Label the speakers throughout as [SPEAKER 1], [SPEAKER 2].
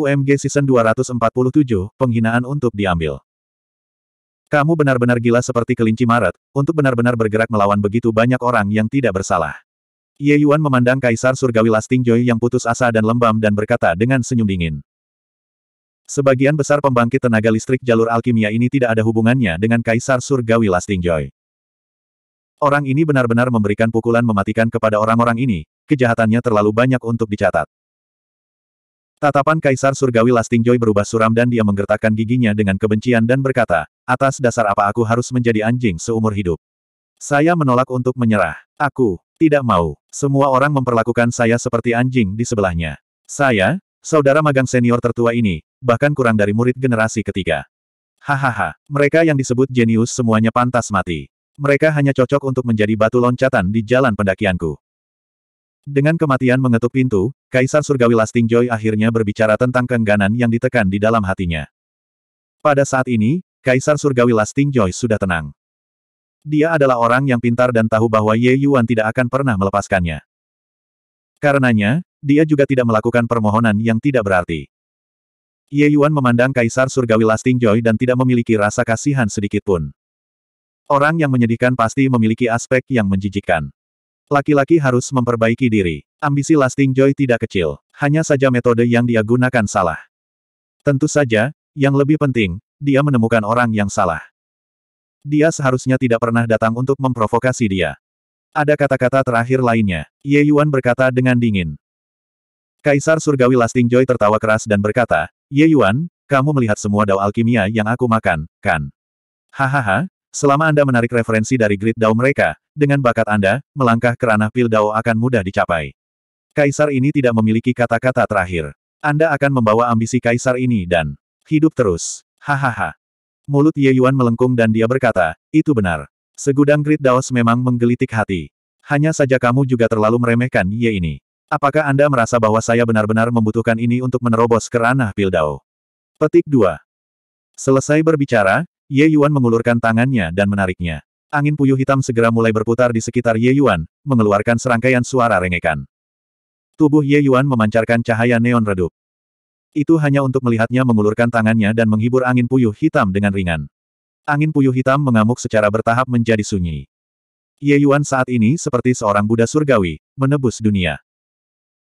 [SPEAKER 1] UMG Season 247, penghinaan untuk diambil. Kamu benar-benar gila seperti kelinci Maret, untuk benar-benar bergerak melawan begitu banyak orang yang tidak bersalah. Ye Yuan memandang Kaisar Surgawi Lasting Joy yang putus asa dan lembam dan berkata dengan senyum dingin. Sebagian besar pembangkit tenaga listrik jalur alkimia ini tidak ada hubungannya dengan Kaisar Surgawi Lasting Joy. Orang ini benar-benar memberikan pukulan mematikan kepada orang-orang ini, kejahatannya terlalu banyak untuk dicatat. Tatapan Kaisar Surgawi Lastingjoy berubah suram dan dia menggertakkan giginya dengan kebencian dan berkata, atas dasar apa aku harus menjadi anjing seumur hidup. Saya menolak untuk menyerah. Aku, tidak mau. Semua orang memperlakukan saya seperti anjing di sebelahnya. Saya, saudara magang senior tertua ini, bahkan kurang dari murid generasi ketiga. Hahaha, mereka yang disebut jenius semuanya pantas mati. Mereka hanya cocok untuk menjadi batu loncatan di jalan pendakianku. Dengan kematian mengetuk pintu, Kaisar Surgawi Lasting Joy akhirnya berbicara tentang keengganan yang ditekan di dalam hatinya. Pada saat ini, Kaisar Surgawi Lasting Joy sudah tenang. Dia adalah orang yang pintar dan tahu bahwa Ye Yuan tidak akan pernah melepaskannya. Karenanya, dia juga tidak melakukan permohonan yang tidak berarti. Ye Yuan memandang Kaisar Surgawi Lasting Joy dan tidak memiliki rasa kasihan sedikitpun. Orang yang menyedihkan pasti memiliki aspek yang menjijikkan. Laki-laki harus memperbaiki diri. Ambisi Lasting Joy tidak kecil, hanya saja metode yang dia gunakan salah. Tentu saja, yang lebih penting, dia menemukan orang yang salah. Dia seharusnya tidak pernah datang untuk memprovokasi dia. Ada kata-kata terakhir lainnya. Ye Yuan berkata dengan dingin. Kaisar Surgawi Lasting Joy tertawa keras dan berkata, Ye Yuan, kamu melihat semua dao alkimia yang aku makan, kan? Hahaha, selama Anda menarik referensi dari grid dao mereka, dengan bakat Anda, melangkah ke ranah Pildao akan mudah dicapai. Kaisar ini tidak memiliki kata-kata terakhir. Anda akan membawa ambisi kaisar ini dan hidup terus. Hahaha. Mulut Ye Yuan melengkung dan dia berkata, itu benar. Segudang Great Daos memang menggelitik hati. Hanya saja kamu juga terlalu meremehkan Ye ini. Apakah Anda merasa bahwa saya benar-benar membutuhkan ini untuk menerobos ke ranah Pildao? Petik 2. Selesai berbicara, Ye Yuan mengulurkan tangannya dan menariknya. Angin puyuh hitam segera mulai berputar di sekitar Ye Yuan, mengeluarkan serangkaian suara rengekan. Tubuh Ye Yuan memancarkan cahaya neon redup. Itu hanya untuk melihatnya mengulurkan tangannya dan menghibur angin puyuh hitam dengan ringan. Angin puyuh hitam mengamuk secara bertahap menjadi sunyi. Ye Yuan saat ini seperti seorang Buddha surgawi, menebus dunia.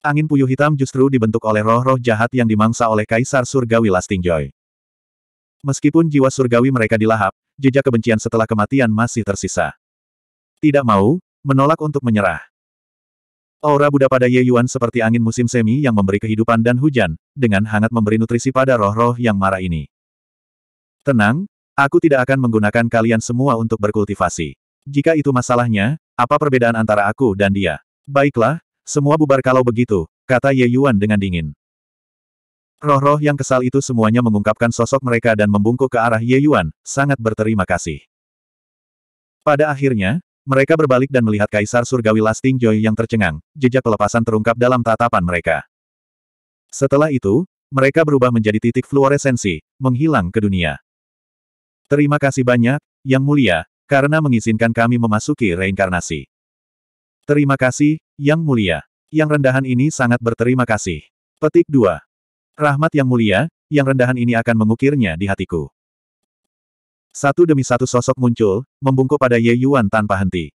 [SPEAKER 1] Angin puyuh hitam justru dibentuk oleh roh-roh jahat yang dimangsa oleh Kaisar Surgawi Lasting Joy. Meskipun jiwa surgawi mereka dilahap, jejak kebencian setelah kematian masih tersisa. Tidak mau, menolak untuk menyerah. Aura Buddha pada Ye Yuan seperti angin musim semi yang memberi kehidupan dan hujan, dengan hangat memberi nutrisi pada roh-roh yang marah ini. Tenang, aku tidak akan menggunakan kalian semua untuk berkultivasi. Jika itu masalahnya, apa perbedaan antara aku dan dia? Baiklah, semua bubar kalau begitu, kata Ye Yuan dengan dingin. Roh-roh yang kesal itu semuanya mengungkapkan sosok mereka dan membungkuk ke arah Ye Yuan, sangat berterima kasih. Pada akhirnya, mereka berbalik dan melihat Kaisar Surgawi Lasting Joy yang tercengang, jejak pelepasan terungkap dalam tatapan mereka. Setelah itu, mereka berubah menjadi titik fluoresensi, menghilang ke dunia. Terima kasih banyak, Yang Mulia, karena mengizinkan kami memasuki reinkarnasi. Terima kasih, Yang Mulia. Yang rendahan ini sangat berterima kasih. Petik 2. Rahmat yang mulia, yang rendahan ini akan mengukirnya di hatiku. Satu demi satu sosok muncul, membungkuk pada Ye Yuan tanpa henti.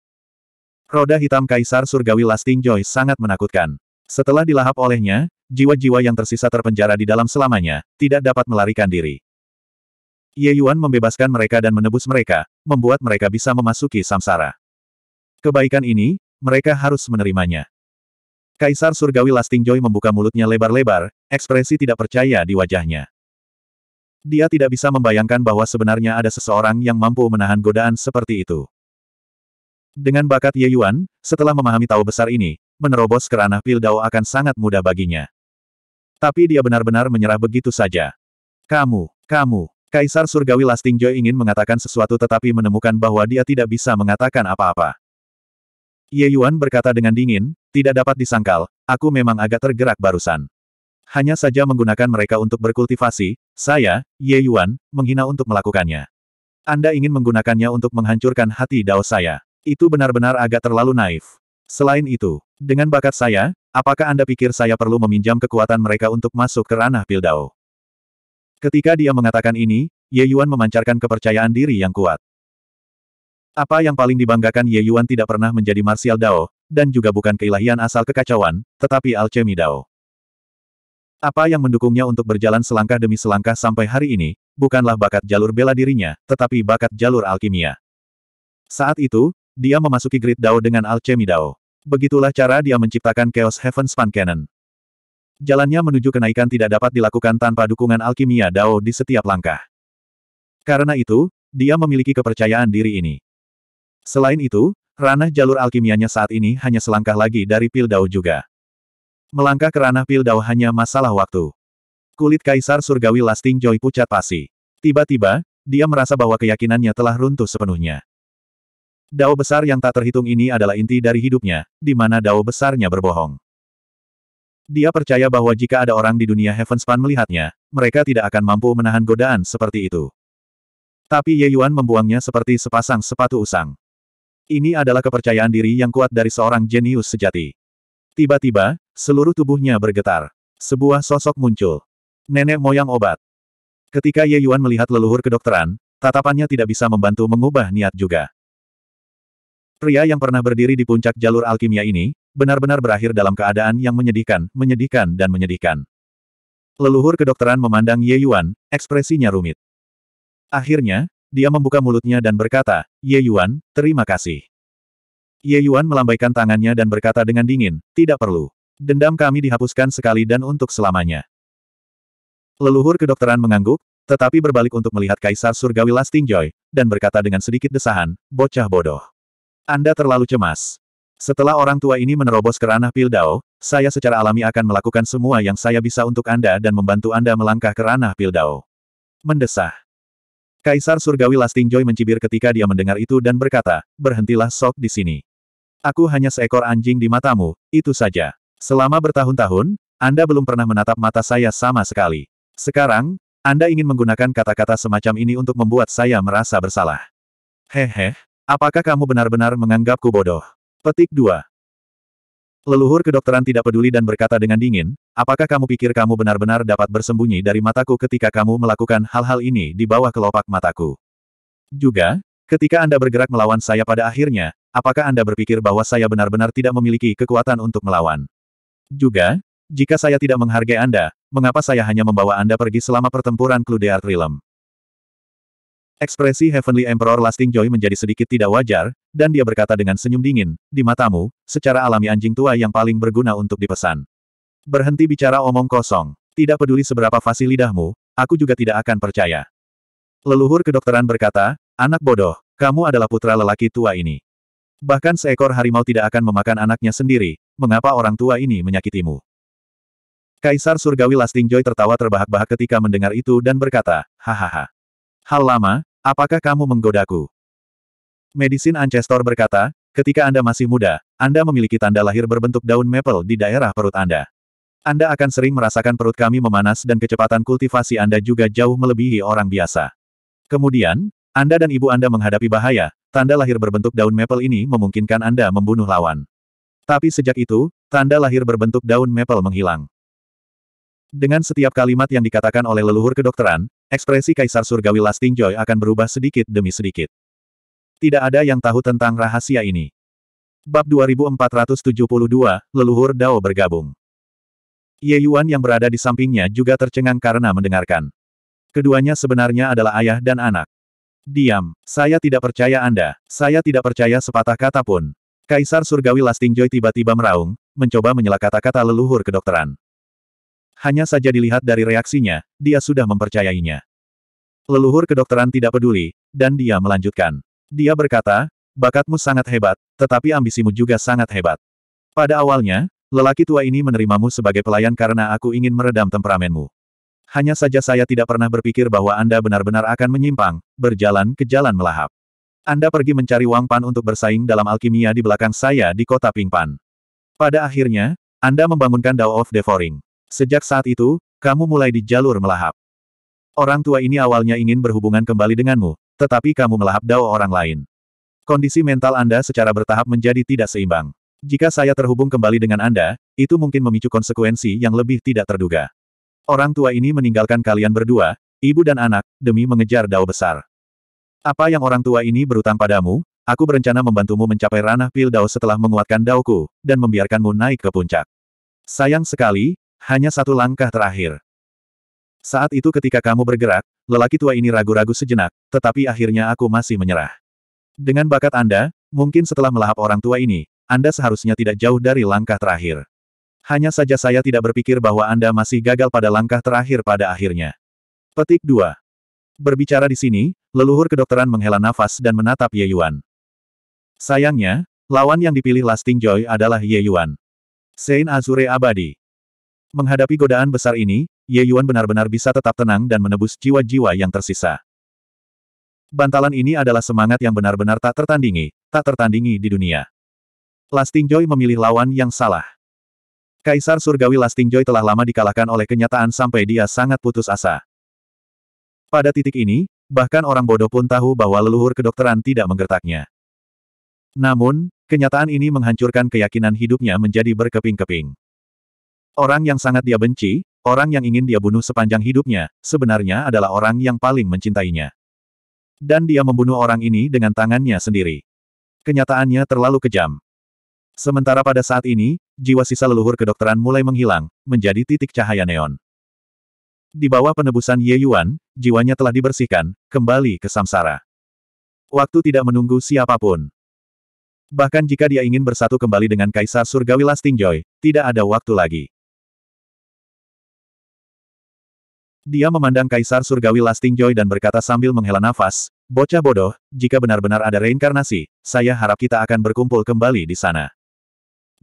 [SPEAKER 1] Roda hitam Kaisar Surgawi Lasting Joy sangat menakutkan. Setelah dilahap olehnya, jiwa-jiwa yang tersisa terpenjara di dalam selamanya, tidak dapat melarikan diri. Ye Yuan membebaskan mereka dan menebus mereka, membuat mereka bisa memasuki samsara. Kebaikan ini, mereka harus menerimanya. Kaisar Surgawi Lasting Joy membuka mulutnya lebar-lebar, ekspresi tidak percaya di wajahnya. Dia tidak bisa membayangkan bahwa sebenarnya ada seseorang yang mampu menahan godaan seperti itu. Dengan bakat Ye Yuan, setelah memahami tahu besar ini, menerobos ke ranah Pildao akan sangat mudah baginya. Tapi dia benar-benar menyerah begitu saja. Kamu, kamu, Kaisar Surgawi Lasting Joy ingin mengatakan sesuatu tetapi menemukan bahwa dia tidak bisa mengatakan apa-apa. Ye Yuan berkata dengan dingin, tidak dapat disangkal, aku memang agak tergerak barusan. Hanya saja menggunakan mereka untuk berkultivasi, saya, Ye Yuan, menghina untuk melakukannya. Anda ingin menggunakannya untuk menghancurkan hati dao saya. Itu benar-benar agak terlalu naif. Selain itu, dengan bakat saya, apakah Anda pikir saya perlu meminjam kekuatan mereka untuk masuk ke ranah pil dao? Ketika dia mengatakan ini, Ye Yuan memancarkan kepercayaan diri yang kuat. Apa yang paling dibanggakan Ye Yuan tidak pernah menjadi martial Dao, dan juga bukan keilahian asal kekacauan, tetapi alchemy Dao. Apa yang mendukungnya untuk berjalan selangkah demi selangkah sampai hari ini, bukanlah bakat jalur bela dirinya, tetapi bakat jalur alkimia. Saat itu, dia memasuki grid Dao dengan alchemy Dao. Begitulah cara dia menciptakan Chaos Heaven Span Cannon. Jalannya menuju kenaikan tidak dapat dilakukan tanpa dukungan alkimia Dao di setiap langkah. Karena itu, dia memiliki kepercayaan diri ini. Selain itu, ranah jalur alkimianya saat ini hanya selangkah lagi dari Pil Pildau juga. Melangkah ke ranah Pil Pildau hanya masalah waktu. Kulit Kaisar Surgawi Lasting Joy pucat pasi. Tiba-tiba, dia merasa bahwa keyakinannya telah runtuh sepenuhnya. Dao besar yang tak terhitung ini adalah inti dari hidupnya, di mana dao besarnya berbohong. Dia percaya bahwa jika ada orang di dunia Heavenspan melihatnya, mereka tidak akan mampu menahan godaan seperti itu. Tapi Ye Yuan membuangnya seperti sepasang sepatu usang. Ini adalah kepercayaan diri yang kuat dari seorang jenius sejati. Tiba-tiba, seluruh tubuhnya bergetar. Sebuah sosok muncul. Nenek moyang obat. Ketika Ye Yuan melihat leluhur kedokteran, tatapannya tidak bisa membantu mengubah niat juga. Pria yang pernah berdiri di puncak jalur alkimia ini, benar-benar berakhir dalam keadaan yang menyedihkan, menyedihkan dan menyedihkan. Leluhur kedokteran memandang Ye Yuan, ekspresinya rumit. Akhirnya, dia membuka mulutnya dan berkata, Ye Yuan, terima kasih. Ye Yuan melambaikan tangannya dan berkata dengan dingin, tidak perlu. Dendam kami dihapuskan sekali dan untuk selamanya. Leluhur kedokteran mengangguk, tetapi berbalik untuk melihat Kaisar Surgawi Lasting Joy, dan berkata dengan sedikit desahan, bocah bodoh. Anda terlalu cemas. Setelah orang tua ini menerobos ke ranah Pildao, saya secara alami akan melakukan semua yang saya bisa untuk Anda dan membantu Anda melangkah ke ranah Pildao. Mendesah. Kaisar Surgawi Lastingjoy mencibir ketika dia mendengar itu dan berkata, berhentilah sok di sini. Aku hanya seekor anjing di matamu, itu saja. Selama bertahun-tahun, Anda belum pernah menatap mata saya sama sekali. Sekarang, Anda ingin menggunakan kata-kata semacam ini untuk membuat saya merasa bersalah. Hehe, apakah kamu benar-benar menganggapku bodoh? Petik 2. Leluhur kedokteran tidak peduli dan berkata dengan dingin, apakah kamu pikir kamu benar-benar dapat bersembunyi dari mataku ketika kamu melakukan hal-hal ini di bawah kelopak mataku? Juga, ketika Anda bergerak melawan saya pada akhirnya, apakah Anda berpikir bahwa saya benar-benar tidak memiliki kekuatan untuk melawan? Juga, jika saya tidak menghargai Anda, mengapa saya hanya membawa Anda pergi selama pertempuran Cludeart Realm? Ekspresi Heavenly Emperor Lasting Joy menjadi sedikit tidak wajar, dan dia berkata dengan senyum dingin, di matamu, secara alami anjing tua yang paling berguna untuk dipesan. Berhenti bicara omong kosong. Tidak peduli seberapa fasih lidahmu, aku juga tidak akan percaya. Leluhur kedokteran berkata, anak bodoh, kamu adalah putra lelaki tua ini. Bahkan seekor harimau tidak akan memakan anaknya sendiri, mengapa orang tua ini menyakitimu? Kaisar Surgawi Lasting Joy tertawa terbahak-bahak ketika mendengar itu dan berkata, hahaha. Hal lama, apakah kamu menggodaku? Medisin Ancestor berkata, ketika Anda masih muda, Anda memiliki tanda lahir berbentuk daun maple di daerah perut Anda. Anda akan sering merasakan perut kami memanas dan kecepatan kultivasi Anda juga jauh melebihi orang biasa. Kemudian, Anda dan ibu Anda menghadapi bahaya, tanda lahir berbentuk daun maple ini memungkinkan Anda membunuh lawan. Tapi sejak itu, tanda lahir berbentuk daun maple menghilang. Dengan setiap kalimat yang dikatakan oleh leluhur kedokteran, ekspresi Kaisar Surgawi Lasting Joy akan berubah sedikit demi sedikit. Tidak ada yang tahu tentang rahasia ini. Bab 2472, Leluhur Dao bergabung. Ye Yuan yang berada di sampingnya juga tercengang karena mendengarkan. Keduanya sebenarnya adalah ayah dan anak. Diam, saya tidak percaya Anda, saya tidak percaya sepatah kata pun. Kaisar Surgawi Lasting Joy tiba-tiba meraung, mencoba menyela kata-kata leluhur kedokteran. Hanya saja dilihat dari reaksinya, dia sudah mempercayainya. Leluhur kedokteran tidak peduli, dan dia melanjutkan. Dia berkata, bakatmu sangat hebat, tetapi ambisimu juga sangat hebat. Pada awalnya, lelaki tua ini menerimamu sebagai pelayan karena aku ingin meredam temperamenmu. Hanya saja saya tidak pernah berpikir bahwa Anda benar-benar akan menyimpang, berjalan ke jalan melahap. Anda pergi mencari Wang Pan untuk bersaing dalam alkimia di belakang saya di kota Pingpan. Pada akhirnya, Anda membangunkan Dao of Devouring. Sejak saat itu, kamu mulai di jalur melahap. Orang tua ini awalnya ingin berhubungan kembali denganmu, tetapi kamu melahap dao orang lain. Kondisi mental Anda secara bertahap menjadi tidak seimbang. Jika saya terhubung kembali dengan Anda, itu mungkin memicu konsekuensi yang lebih tidak terduga. Orang tua ini meninggalkan kalian berdua, ibu dan anak, demi mengejar dao besar. Apa yang orang tua ini berutang padamu, aku berencana membantumu mencapai ranah pil dao setelah menguatkan daoku, dan membiarkanmu naik ke puncak. Sayang sekali, hanya satu langkah terakhir. Saat itu ketika kamu bergerak, lelaki tua ini ragu-ragu sejenak, tetapi akhirnya aku masih menyerah. Dengan bakat Anda, mungkin setelah melahap orang tua ini, Anda seharusnya tidak jauh dari langkah terakhir. Hanya saja saya tidak berpikir bahwa Anda masih gagal pada langkah terakhir pada akhirnya. Petik 2. Berbicara di sini, leluhur kedokteran menghela nafas dan menatap Ye Yuan. Sayangnya, lawan yang dipilih Lasting Joy adalah Ye Yuan. Sein Azure Abadi. Menghadapi godaan besar ini, Ye Yuan benar-benar bisa tetap tenang dan menebus jiwa-jiwa yang tersisa. Bantalan ini adalah semangat yang benar-benar tak tertandingi, tak tertandingi di dunia. Lasting Joy memilih lawan yang salah. Kaisar Surgawi Lasting Joy telah lama dikalahkan oleh kenyataan sampai dia sangat putus asa. Pada titik ini, bahkan orang bodoh pun tahu bahwa leluhur kedokteran tidak menggertaknya. Namun, kenyataan ini menghancurkan keyakinan hidupnya menjadi berkeping-keping. Orang yang sangat dia benci, Orang yang ingin dia bunuh sepanjang hidupnya, sebenarnya adalah orang yang paling mencintainya. Dan dia membunuh orang ini dengan tangannya sendiri. Kenyataannya terlalu kejam. Sementara pada saat ini, jiwa sisa leluhur kedokteran mulai menghilang, menjadi titik cahaya neon. Di bawah penebusan Ye Yuan, jiwanya telah dibersihkan, kembali ke samsara. Waktu tidak menunggu siapapun. Bahkan jika dia ingin bersatu kembali dengan Kaisar Surgawi Lasting Joy, tidak ada waktu lagi. Dia memandang Kaisar Surgawi Lasting Joy dan berkata sambil menghela nafas, Bocah bodoh, jika benar-benar ada reinkarnasi, saya harap kita akan berkumpul kembali di sana.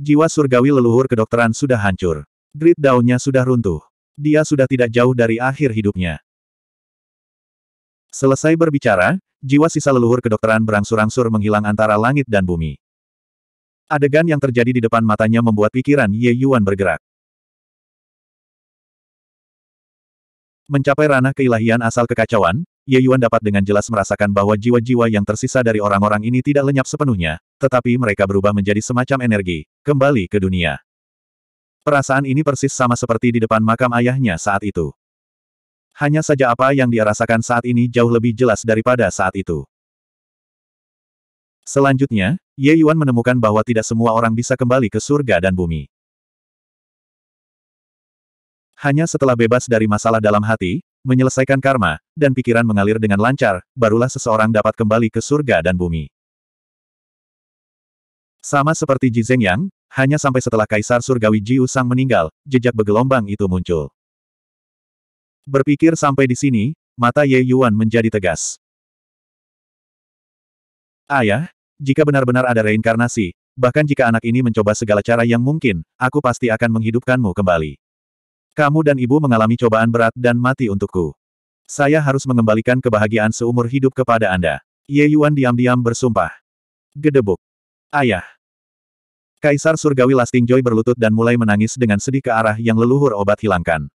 [SPEAKER 1] Jiwa surgawi leluhur kedokteran sudah hancur. Grid daunnya sudah runtuh. Dia sudah tidak jauh dari akhir hidupnya. Selesai berbicara, jiwa sisa leluhur kedokteran berangsur-angsur menghilang antara langit dan bumi. Adegan yang terjadi di depan matanya membuat pikiran Ye Yuan bergerak. Mencapai ranah keilahian asal kekacauan, Ye Yuan dapat dengan jelas merasakan bahwa jiwa-jiwa yang tersisa dari orang-orang ini tidak lenyap sepenuhnya, tetapi mereka berubah menjadi semacam energi, kembali ke dunia. Perasaan ini persis sama seperti di depan makam ayahnya saat itu. Hanya saja apa yang dia rasakan saat ini jauh lebih jelas daripada saat itu. Selanjutnya, Ye Yuan menemukan bahwa tidak semua orang bisa kembali ke surga dan bumi. Hanya setelah bebas dari masalah dalam hati, menyelesaikan karma, dan pikiran mengalir dengan lancar, barulah seseorang dapat kembali ke surga dan bumi. Sama seperti Ji Zeng hanya sampai setelah Kaisar Surgawi Ji Usang meninggal, jejak bergelombang itu muncul. Berpikir sampai di sini, mata Ye Yuan menjadi tegas. Ayah, jika benar-benar ada reinkarnasi, bahkan jika anak ini mencoba segala cara yang mungkin, aku pasti akan menghidupkanmu kembali. Kamu dan ibu mengalami cobaan berat dan mati untukku. Saya harus mengembalikan kebahagiaan seumur hidup kepada Anda. Ye Yuan diam-diam bersumpah. Gedebuk. Ayah. Kaisar Surgawi Lasting Joy berlutut dan mulai menangis dengan sedih ke arah yang leluhur obat hilangkan.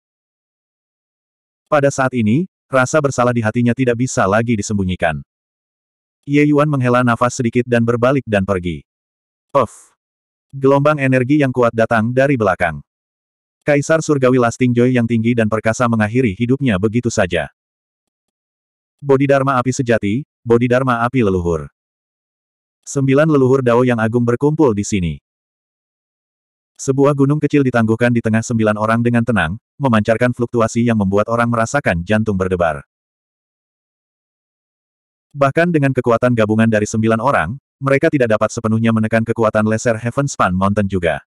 [SPEAKER 1] Pada saat ini, rasa bersalah di hatinya tidak bisa lagi disembunyikan. Ye Yuan menghela nafas sedikit dan berbalik dan pergi. Of, Gelombang energi yang kuat datang dari belakang. Kaisar Surgawi Lastingjoy yang tinggi dan perkasa mengakhiri hidupnya begitu saja. Bodhidharma api sejati, Bodhidharma api leluhur. Sembilan leluhur dao yang agung berkumpul di sini. Sebuah gunung kecil ditangguhkan di tengah sembilan orang dengan tenang, memancarkan fluktuasi yang membuat orang merasakan jantung berdebar. Bahkan dengan kekuatan gabungan dari sembilan orang, mereka tidak dapat sepenuhnya menekan kekuatan laser Heaven Span Mountain juga.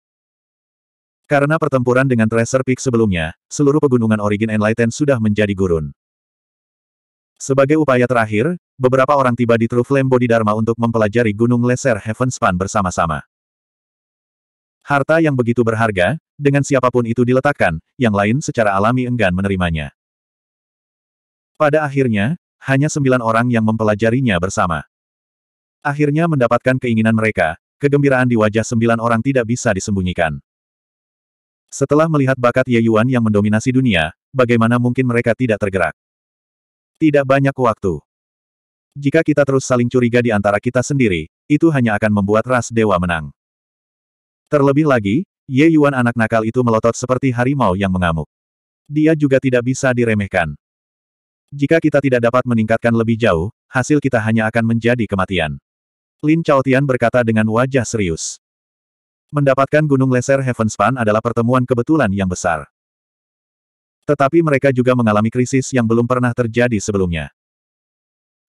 [SPEAKER 1] Karena pertempuran dengan Treasure Peak sebelumnya, seluruh pegunungan Origin Enlightened sudah menjadi gurun. Sebagai upaya terakhir, beberapa orang tiba di True Flame Dharma untuk mempelajari Gunung Lesser Heavenspan bersama-sama. Harta yang begitu berharga, dengan siapapun itu diletakkan, yang lain secara alami enggan menerimanya. Pada akhirnya, hanya sembilan orang yang mempelajarinya bersama. Akhirnya mendapatkan keinginan mereka, kegembiraan di wajah sembilan orang tidak bisa disembunyikan. Setelah melihat bakat Ye Yuan yang mendominasi dunia, bagaimana mungkin mereka tidak tergerak? Tidak banyak waktu. Jika kita terus saling curiga di antara kita sendiri, itu hanya akan membuat ras dewa menang. Terlebih lagi, Ye Yuan anak nakal itu melotot seperti harimau yang mengamuk. Dia juga tidak bisa diremehkan. Jika kita tidak dapat meningkatkan lebih jauh, hasil kita hanya akan menjadi kematian. Lin Chaotian berkata dengan wajah serius. Mendapatkan Gunung Laser Heavenspan adalah pertemuan kebetulan yang besar. Tetapi mereka juga mengalami krisis yang belum pernah terjadi sebelumnya.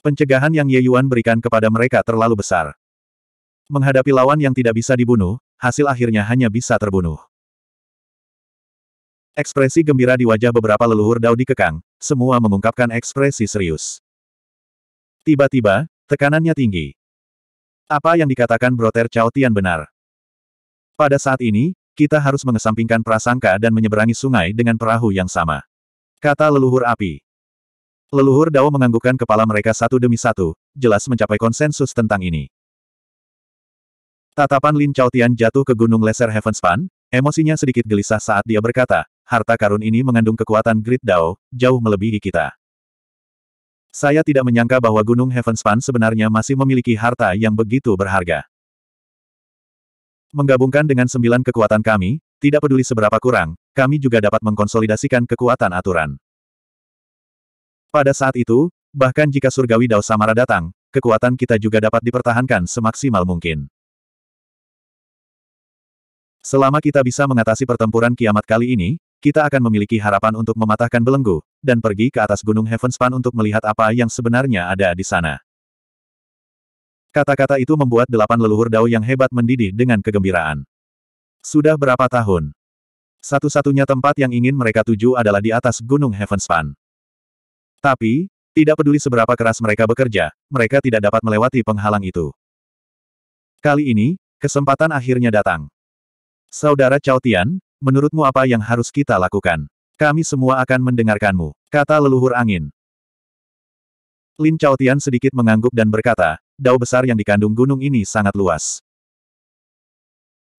[SPEAKER 1] Pencegahan yang Ye Yuan berikan kepada mereka terlalu besar. Menghadapi lawan yang tidak bisa dibunuh, hasil akhirnya hanya bisa terbunuh. Ekspresi gembira di wajah beberapa leluhur Dao dikekang, semua mengungkapkan ekspresi serius. Tiba-tiba, tekanannya tinggi. Apa yang dikatakan Broter Chao Tian benar. Pada saat ini, kita harus mengesampingkan prasangka dan menyeberangi sungai dengan perahu yang sama. Kata leluhur api. Leluhur Dao menganggukkan kepala mereka satu demi satu, jelas mencapai konsensus tentang ini. Tatapan Lin Chaotian jatuh ke Gunung Lesser Heavenspan, emosinya sedikit gelisah saat dia berkata, harta karun ini mengandung kekuatan Grid Dao, jauh melebihi kita. Saya tidak menyangka bahwa Gunung Heavenspan sebenarnya masih memiliki harta yang begitu berharga. Menggabungkan dengan sembilan kekuatan kami, tidak peduli seberapa kurang, kami juga dapat mengkonsolidasikan kekuatan aturan. Pada saat itu, bahkan jika surgawi Dao Samara datang, kekuatan kita juga dapat dipertahankan semaksimal mungkin. Selama kita bisa mengatasi pertempuran kiamat kali ini, kita akan memiliki harapan untuk mematahkan belenggu, dan pergi ke atas Gunung Heavenspan untuk melihat apa yang sebenarnya ada di sana. Kata-kata itu membuat delapan leluhur dao yang hebat mendidih dengan kegembiraan. Sudah berapa tahun? Satu-satunya tempat yang ingin mereka tuju adalah di atas Gunung Heavenspan. Tapi, tidak peduli seberapa keras mereka bekerja, mereka tidak dapat melewati penghalang itu. Kali ini, kesempatan akhirnya datang. Saudara Chao Tian, menurutmu apa yang harus kita lakukan? Kami semua akan mendengarkanmu, kata leluhur angin. Lin Chao Tian sedikit mengangguk dan berkata, dao besar yang dikandung gunung ini sangat luas.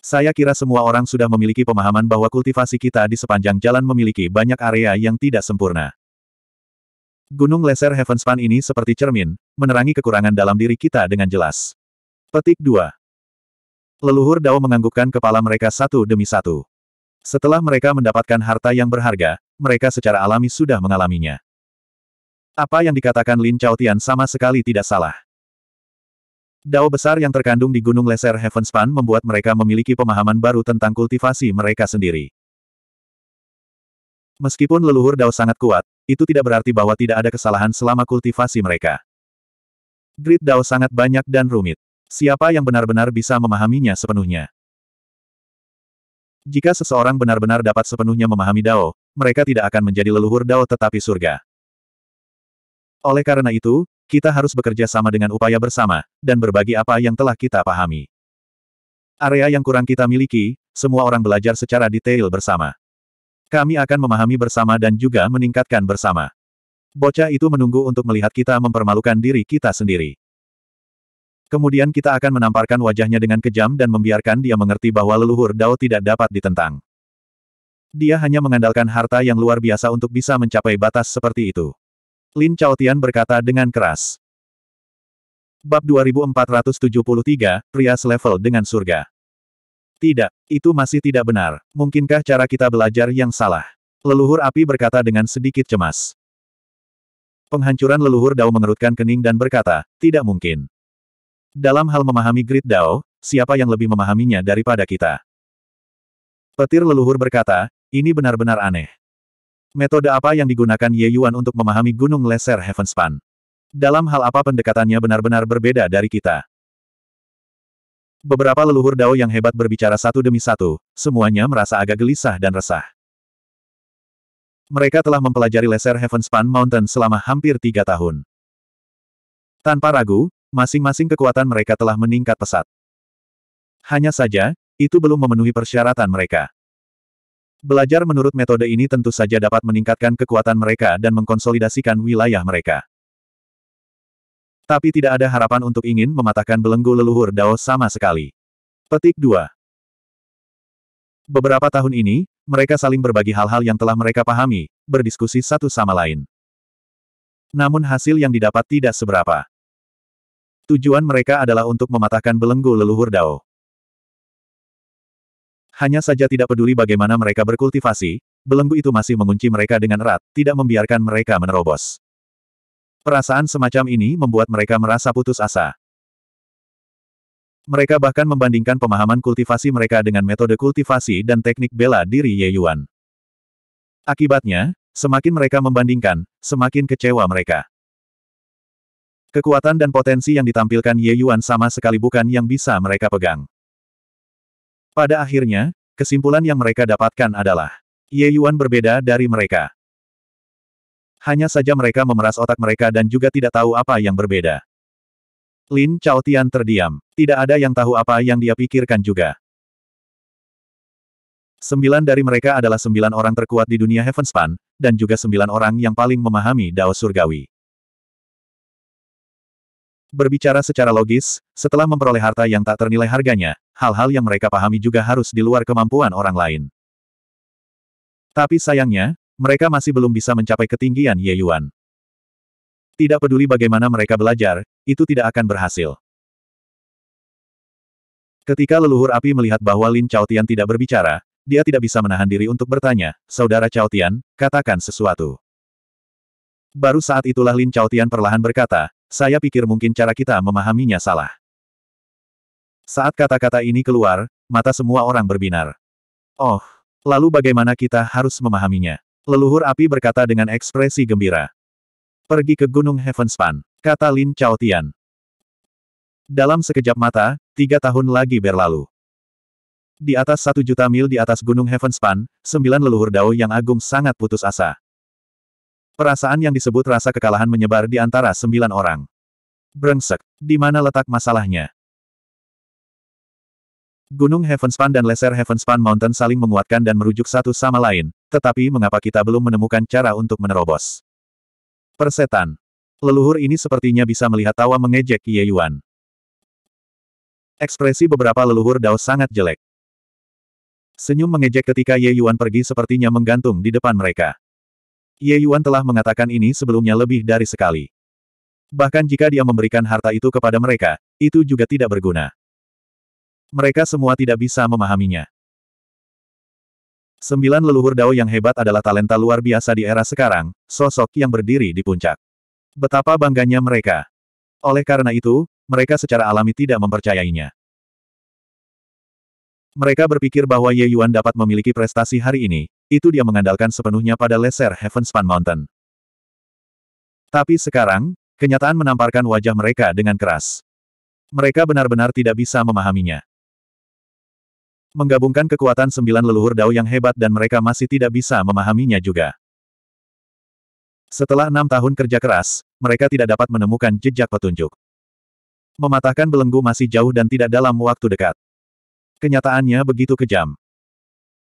[SPEAKER 1] Saya kira semua orang sudah memiliki pemahaman bahwa kultivasi kita di sepanjang jalan memiliki banyak area yang tidak sempurna. Gunung Lesser Heavenspan ini seperti cermin, menerangi kekurangan dalam diri kita dengan jelas. Petik 2. Leluhur Dao menganggukkan kepala mereka satu demi satu. Setelah mereka mendapatkan harta yang berharga, mereka secara alami sudah mengalaminya. Apa yang dikatakan Lin Chao Tian sama sekali tidak salah. Dao besar yang terkandung di Gunung Lesser Heavenspan membuat mereka memiliki pemahaman baru tentang kultivasi mereka sendiri. Meskipun leluhur Dao sangat kuat, itu tidak berarti bahwa tidak ada kesalahan selama kultivasi mereka. Grid Dao sangat banyak dan rumit. Siapa yang benar-benar bisa memahaminya sepenuhnya? Jika seseorang benar-benar dapat sepenuhnya memahami Dao, mereka tidak akan menjadi leluhur Dao tetapi surga. Oleh karena itu, kita harus bekerja sama dengan upaya bersama, dan berbagi apa yang telah kita pahami. Area yang kurang kita miliki, semua orang belajar secara detail bersama. Kami akan memahami bersama dan juga meningkatkan bersama. Bocah itu menunggu untuk melihat kita mempermalukan diri kita sendiri. Kemudian kita akan menamparkan wajahnya dengan kejam dan membiarkan dia mengerti bahwa leluhur Dao tidak dapat ditentang. Dia hanya mengandalkan harta yang luar biasa untuk bisa mencapai batas seperti itu. Lin Chao Tian berkata dengan keras. Bab 2473, Rias level dengan surga. Tidak, itu masih tidak benar. Mungkinkah cara kita belajar yang salah? Leluhur api berkata dengan sedikit cemas. Penghancuran leluhur Dao mengerutkan kening dan berkata, tidak mungkin. Dalam hal memahami grid Dao, siapa yang lebih memahaminya daripada kita? Petir leluhur berkata, ini benar-benar aneh. Metode apa yang digunakan Ye Yuan untuk memahami Gunung Lesser Heavenspan? Dalam hal apa pendekatannya benar-benar berbeda dari kita? Beberapa leluhur Dao yang hebat berbicara satu demi satu, semuanya merasa agak gelisah dan resah. Mereka telah mempelajari Lesser Heavenspan Mountain selama hampir tiga tahun. Tanpa ragu, masing-masing kekuatan mereka telah meningkat pesat. Hanya saja, itu belum memenuhi persyaratan mereka. Belajar menurut metode ini tentu saja dapat meningkatkan kekuatan mereka dan mengkonsolidasikan wilayah mereka. Tapi tidak ada harapan untuk ingin mematahkan belenggu leluhur Dao sama sekali. Petik 2. Beberapa tahun ini, mereka saling berbagi hal-hal yang telah mereka pahami, berdiskusi satu sama lain. Namun hasil yang didapat tidak seberapa. Tujuan mereka adalah untuk mematahkan belenggu leluhur Dao. Hanya saja tidak peduli bagaimana mereka berkultivasi, belenggu itu masih mengunci mereka dengan erat, tidak membiarkan mereka menerobos. Perasaan semacam ini membuat mereka merasa putus asa. Mereka bahkan membandingkan pemahaman kultivasi mereka dengan metode kultivasi dan teknik bela diri Ye Yuan. Akibatnya, semakin mereka membandingkan, semakin kecewa mereka. Kekuatan dan potensi yang ditampilkan Ye Yuan sama sekali bukan yang bisa mereka pegang. Pada akhirnya, kesimpulan yang mereka dapatkan adalah Ye Yuan berbeda dari mereka. Hanya saja mereka memeras otak mereka dan juga tidak tahu apa yang berbeda. Lin Chao Tian terdiam. Tidak ada yang tahu apa yang dia pikirkan juga. Sembilan dari mereka adalah sembilan orang terkuat di dunia Heavenspan, dan juga sembilan orang yang paling memahami Dao Surgawi. Berbicara secara logis, setelah memperoleh harta yang tak ternilai harganya, hal-hal yang mereka pahami juga harus di luar kemampuan orang lain. Tapi sayangnya, mereka masih belum bisa mencapai ketinggian Ye Yuan. Tidak peduli bagaimana mereka belajar, itu tidak akan berhasil. Ketika leluhur api melihat bahwa Lin Tian tidak berbicara, dia tidak bisa menahan diri untuk bertanya, Saudara Tian, katakan sesuatu. Baru saat itulah Lin Tian perlahan berkata, saya pikir mungkin cara kita memahaminya salah. Saat kata-kata ini keluar, mata semua orang berbinar. Oh, lalu bagaimana kita harus memahaminya? Leluhur api berkata dengan ekspresi gembira. Pergi ke Gunung Heavenspan, kata Lin Tian. Dalam sekejap mata, tiga tahun lagi berlalu. Di atas satu juta mil di atas Gunung Heavenspan, sembilan leluhur Dao yang agung sangat putus asa. Perasaan yang disebut rasa kekalahan menyebar di antara sembilan orang. Brengsek, di mana letak masalahnya? Gunung Heavenspan dan Lesser Heavenspan Mountain saling menguatkan dan merujuk satu sama lain, tetapi mengapa kita belum menemukan cara untuk menerobos? Persetan. Leluhur ini sepertinya bisa melihat tawa mengejek Ye Yuan. Ekspresi beberapa leluhur Dao sangat jelek. Senyum mengejek ketika Ye Yuan pergi sepertinya menggantung di depan mereka. Ye Yuan telah mengatakan ini sebelumnya lebih dari sekali. Bahkan jika dia memberikan harta itu kepada mereka, itu juga tidak berguna. Mereka semua tidak bisa memahaminya. Sembilan leluhur Dao yang hebat adalah talenta luar biasa di era sekarang, sosok yang berdiri di puncak. Betapa bangganya mereka. Oleh karena itu, mereka secara alami tidak mempercayainya. Mereka berpikir bahwa Ye Yuan dapat memiliki prestasi hari ini, itu dia mengandalkan sepenuhnya pada Lesser Heavenspan Mountain. Tapi sekarang, kenyataan menamparkan wajah mereka dengan keras. Mereka benar-benar tidak bisa memahaminya. Menggabungkan kekuatan sembilan leluhur dao yang hebat dan mereka masih tidak bisa memahaminya juga. Setelah enam tahun kerja keras, mereka tidak dapat menemukan jejak petunjuk. Mematahkan belenggu masih jauh dan tidak dalam waktu dekat. Kenyataannya begitu kejam.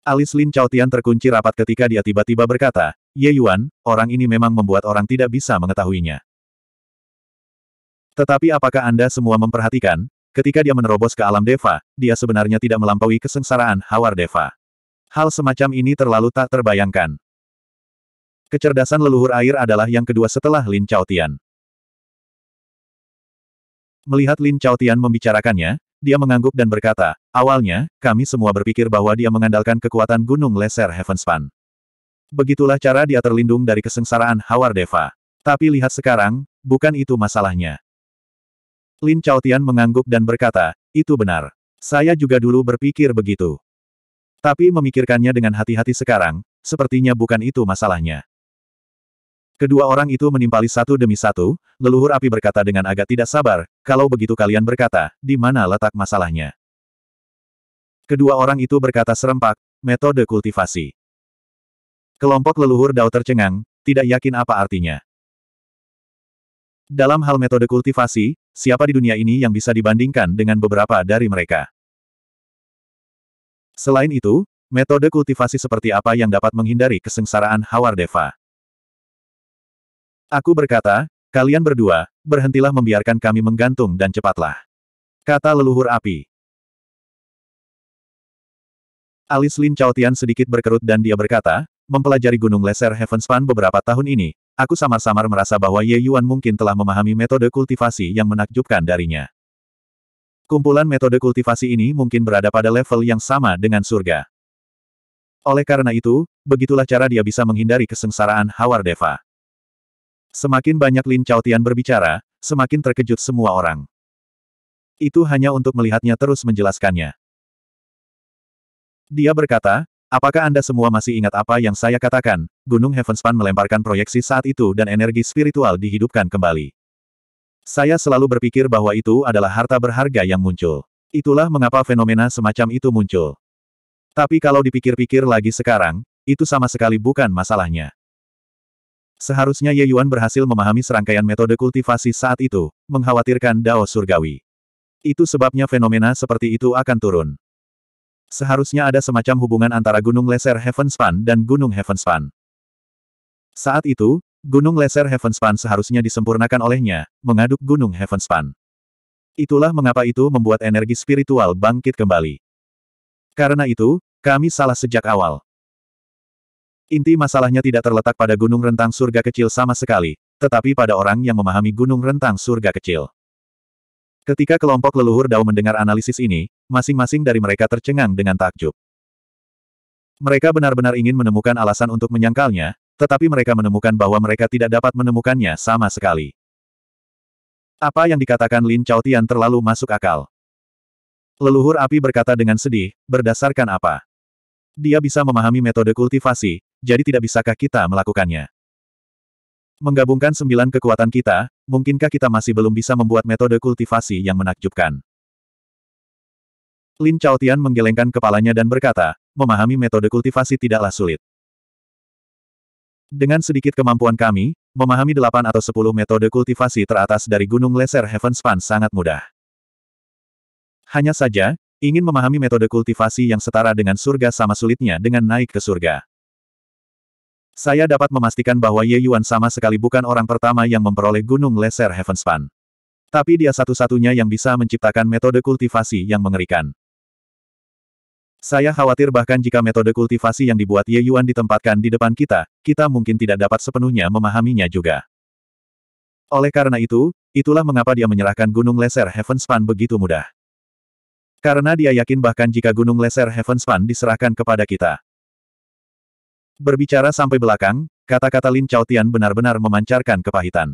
[SPEAKER 1] Alis Lin Chaotian terkunci rapat ketika dia tiba-tiba berkata, Ye Yuan, orang ini memang membuat orang tidak bisa mengetahuinya. Tetapi apakah Anda semua memperhatikan, ketika dia menerobos ke alam Deva, dia sebenarnya tidak melampaui kesengsaraan Hawar Deva. Hal semacam ini terlalu tak terbayangkan. Kecerdasan leluhur air adalah yang kedua setelah Lin Chaotian. Melihat Lin Chaotian membicarakannya, dia mengangguk dan berkata, awalnya, kami semua berpikir bahwa dia mengandalkan kekuatan Gunung Lesser Heavenspan. Begitulah cara dia terlindung dari kesengsaraan Hawar Deva. Tapi lihat sekarang, bukan itu masalahnya. Lin Chaotian mengangguk dan berkata, itu benar. Saya juga dulu berpikir begitu. Tapi memikirkannya dengan hati-hati sekarang, sepertinya bukan itu masalahnya. Kedua orang itu menimpali satu demi satu, leluhur api berkata dengan agak tidak sabar, kalau begitu kalian berkata, di mana letak masalahnya. Kedua orang itu berkata serempak, metode kultivasi. Kelompok leluhur Dao tercengang, tidak yakin apa artinya. Dalam hal metode kultivasi, siapa di dunia ini yang bisa dibandingkan dengan beberapa dari mereka? Selain itu, metode kultivasi seperti apa yang dapat menghindari kesengsaraan Hawar Deva? Aku berkata, kalian berdua, berhentilah membiarkan kami menggantung dan cepatlah. Kata leluhur api. Alis Lin Chaotian sedikit berkerut dan dia berkata, mempelajari Gunung Lesser Heavenspan beberapa tahun ini, aku samar-samar merasa bahwa Ye Yuan mungkin telah memahami metode kultivasi yang menakjubkan darinya. Kumpulan metode kultivasi ini mungkin berada pada level yang sama dengan surga. Oleh karena itu, begitulah cara dia bisa menghindari kesengsaraan Hawar Deva. Semakin banyak Lin Chaotian berbicara, semakin terkejut semua orang. Itu hanya untuk melihatnya terus menjelaskannya. Dia berkata, apakah Anda semua masih ingat apa yang saya katakan? Gunung Heavenspan melemparkan proyeksi saat itu dan energi spiritual dihidupkan kembali. Saya selalu berpikir bahwa itu adalah harta berharga yang muncul. Itulah mengapa fenomena semacam itu muncul. Tapi kalau dipikir-pikir lagi sekarang, itu sama sekali bukan masalahnya. Seharusnya Ye Yuan berhasil memahami serangkaian metode kultivasi saat itu, mengkhawatirkan Dao Surgawi. Itu sebabnya fenomena seperti itu akan turun. Seharusnya ada semacam hubungan antara Gunung Leser Heavenspan dan Gunung Heavenspan. Saat itu, Gunung Leser Heavenspan seharusnya disempurnakan olehnya, mengaduk Gunung Heavenspan. Itulah mengapa itu membuat energi spiritual bangkit kembali. Karena itu, kami salah sejak awal. Inti masalahnya tidak terletak pada gunung rentang surga kecil sama sekali, tetapi pada orang yang memahami gunung rentang surga kecil. Ketika kelompok leluhur Dao mendengar analisis ini, masing-masing dari mereka tercengang dengan takjub. Mereka benar-benar ingin menemukan alasan untuk menyangkalnya, tetapi mereka menemukan bahwa mereka tidak dapat menemukannya sama sekali. Apa yang dikatakan Lin Chaotian terlalu masuk akal. Leluhur api berkata dengan sedih, berdasarkan apa? dia bisa memahami metode kultivasi, jadi tidak bisakah kita melakukannya? Menggabungkan sembilan kekuatan kita, mungkinkah kita masih belum bisa membuat metode kultivasi yang menakjubkan? Lin Chaotian menggelengkan kepalanya dan berkata, memahami metode kultivasi tidaklah sulit. Dengan sedikit kemampuan kami, memahami delapan atau sepuluh metode kultivasi teratas dari Gunung Lesser Heaven Span sangat mudah. Hanya saja, Ingin memahami metode kultivasi yang setara dengan surga sama sulitnya dengan naik ke surga. Saya dapat memastikan bahwa Ye Yuan sama sekali bukan orang pertama yang memperoleh Gunung Lesser Heavenspan. Tapi dia satu-satunya yang bisa menciptakan metode kultivasi yang mengerikan. Saya khawatir bahkan jika metode kultivasi yang dibuat Ye Yuan ditempatkan di depan kita, kita mungkin tidak dapat sepenuhnya memahaminya juga. Oleh karena itu, itulah mengapa dia menyerahkan Gunung Lesser Heavenspan begitu mudah. Karena dia yakin bahkan jika Gunung Lesser Heavenspan diserahkan kepada kita. Berbicara sampai belakang, kata-kata Lin Chaotian benar-benar memancarkan kepahitan.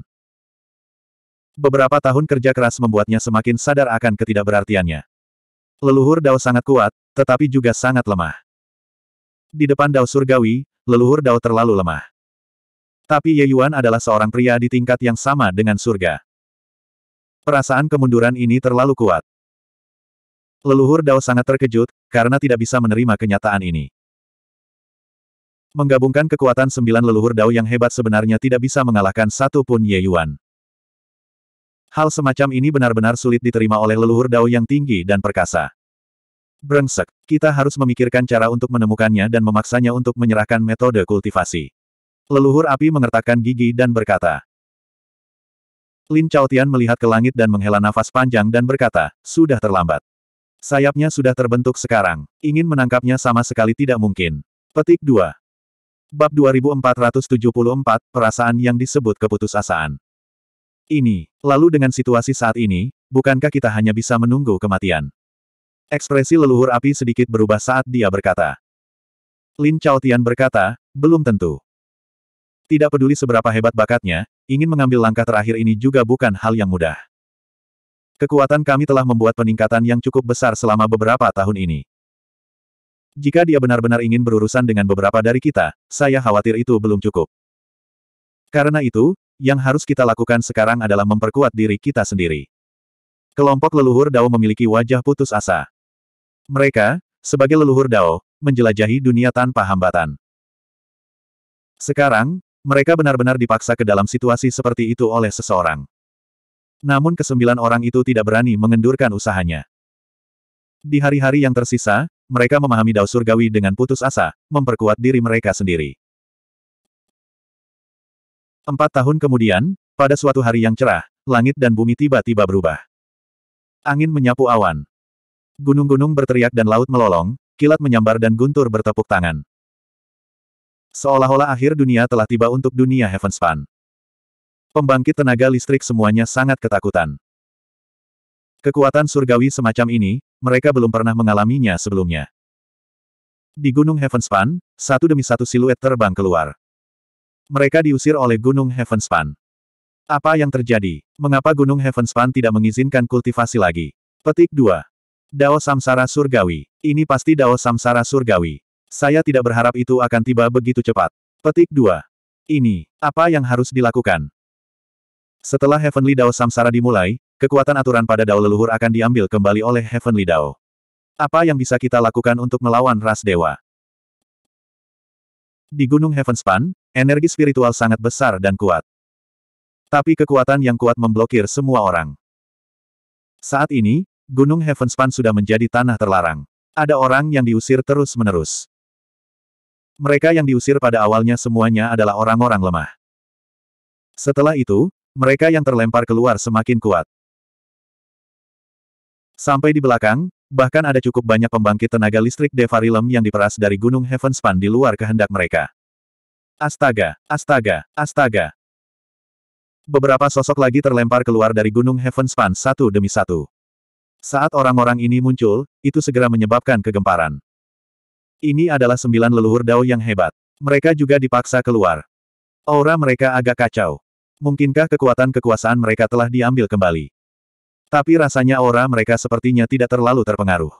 [SPEAKER 1] Beberapa tahun kerja keras membuatnya semakin sadar akan ketidakberartiannya. Leluhur Dao sangat kuat, tetapi juga sangat lemah. Di depan Dao Surgawi, leluhur Dao terlalu lemah. Tapi Ye Yuan adalah seorang pria di tingkat yang sama dengan surga. Perasaan kemunduran ini terlalu kuat. Leluhur Dao sangat terkejut, karena tidak bisa menerima kenyataan ini. Menggabungkan kekuatan sembilan leluhur Dao yang hebat sebenarnya tidak bisa mengalahkan satu pun Ye Yuan. Hal semacam ini benar-benar sulit diterima oleh leluhur Dao yang tinggi dan perkasa. Brengsek, kita harus memikirkan cara untuk menemukannya dan memaksanya untuk menyerahkan metode kultivasi. Leluhur api mengertakkan gigi dan berkata. Lin Tian melihat ke langit dan menghela nafas panjang dan berkata, sudah terlambat. Sayapnya sudah terbentuk sekarang. Ingin menangkapnya sama sekali tidak mungkin. Petik 2. Bab 2474, Perasaan yang disebut keputusasaan. Ini, lalu dengan situasi saat ini, bukankah kita hanya bisa menunggu kematian? Ekspresi leluhur api sedikit berubah saat dia berkata. Lin Chaotian berkata, belum tentu. Tidak peduli seberapa hebat bakatnya, ingin mengambil langkah terakhir ini juga bukan hal yang mudah. Kekuatan kami telah membuat peningkatan yang cukup besar selama beberapa tahun ini. Jika dia benar-benar ingin berurusan dengan beberapa dari kita, saya khawatir itu belum cukup. Karena itu, yang harus kita lakukan sekarang adalah memperkuat diri kita sendiri. Kelompok leluhur Dao memiliki wajah putus asa. Mereka, sebagai leluhur Dao, menjelajahi dunia tanpa hambatan. Sekarang, mereka benar-benar dipaksa ke dalam situasi seperti itu oleh seseorang. Namun kesembilan orang itu tidak berani mengendurkan usahanya. Di hari-hari yang tersisa, mereka memahami Dao Surgawi dengan putus asa, memperkuat diri mereka sendiri. Empat tahun kemudian, pada suatu hari yang cerah, langit dan bumi tiba-tiba berubah. Angin menyapu awan. Gunung-gunung berteriak dan laut melolong, kilat menyambar dan guntur bertepuk tangan. Seolah-olah akhir dunia telah tiba untuk dunia Heavenspan. Pembangkit tenaga listrik semuanya sangat ketakutan. Kekuatan surgawi semacam ini, mereka belum pernah mengalaminya sebelumnya. Di Gunung Heavenspan, satu demi satu siluet terbang keluar. Mereka diusir oleh Gunung Heavenspan. Apa yang terjadi? Mengapa Gunung Heavenspan tidak mengizinkan kultivasi lagi? Petik 2. Dao Samsara Surgawi. Ini pasti Dao Samsara Surgawi. Saya tidak berharap itu akan tiba begitu cepat. Petik 2. Ini, apa yang harus dilakukan? Setelah Heavenly Dao Samsara dimulai, kekuatan aturan pada Dao leluhur akan diambil kembali oleh Heavenly Dao. Apa yang bisa kita lakukan untuk melawan ras dewa? Di Gunung Heavenspan, energi spiritual sangat besar dan kuat. Tapi kekuatan yang kuat memblokir semua orang. Saat ini, Gunung Heavenspan sudah menjadi tanah terlarang. Ada orang yang diusir terus-menerus. Mereka yang diusir pada awalnya semuanya adalah orang-orang lemah. Setelah itu, mereka yang terlempar keluar semakin kuat. Sampai di belakang, bahkan ada cukup banyak pembangkit tenaga listrik Devarilem yang diperas dari Gunung Heavenspan di luar kehendak mereka. Astaga, astaga, astaga. Beberapa sosok lagi terlempar keluar dari Gunung Heavenspan satu demi satu. Saat orang-orang ini muncul, itu segera menyebabkan kegemparan. Ini adalah sembilan leluhur Dao yang hebat. Mereka juga dipaksa keluar. Aura mereka agak kacau. Mungkinkah kekuatan kekuasaan mereka telah diambil kembali? Tapi rasanya aura mereka sepertinya tidak terlalu terpengaruh.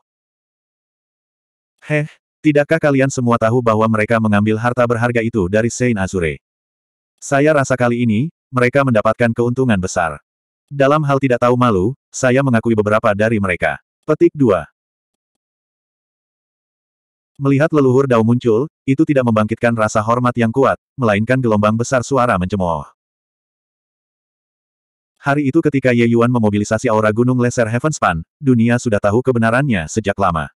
[SPEAKER 1] Heh, tidakkah kalian semua tahu bahwa mereka mengambil harta berharga itu dari Saint Azure? Saya rasa kali ini, mereka mendapatkan keuntungan besar. Dalam hal tidak tahu malu, saya mengakui beberapa dari mereka. Petik 2. Melihat leluhur Dao muncul, itu tidak membangkitkan rasa hormat yang kuat, melainkan gelombang besar suara mencemooh. Hari itu ketika Ye Yuan memobilisasi aura gunung Lesser Heavenspan, dunia sudah tahu kebenarannya sejak lama.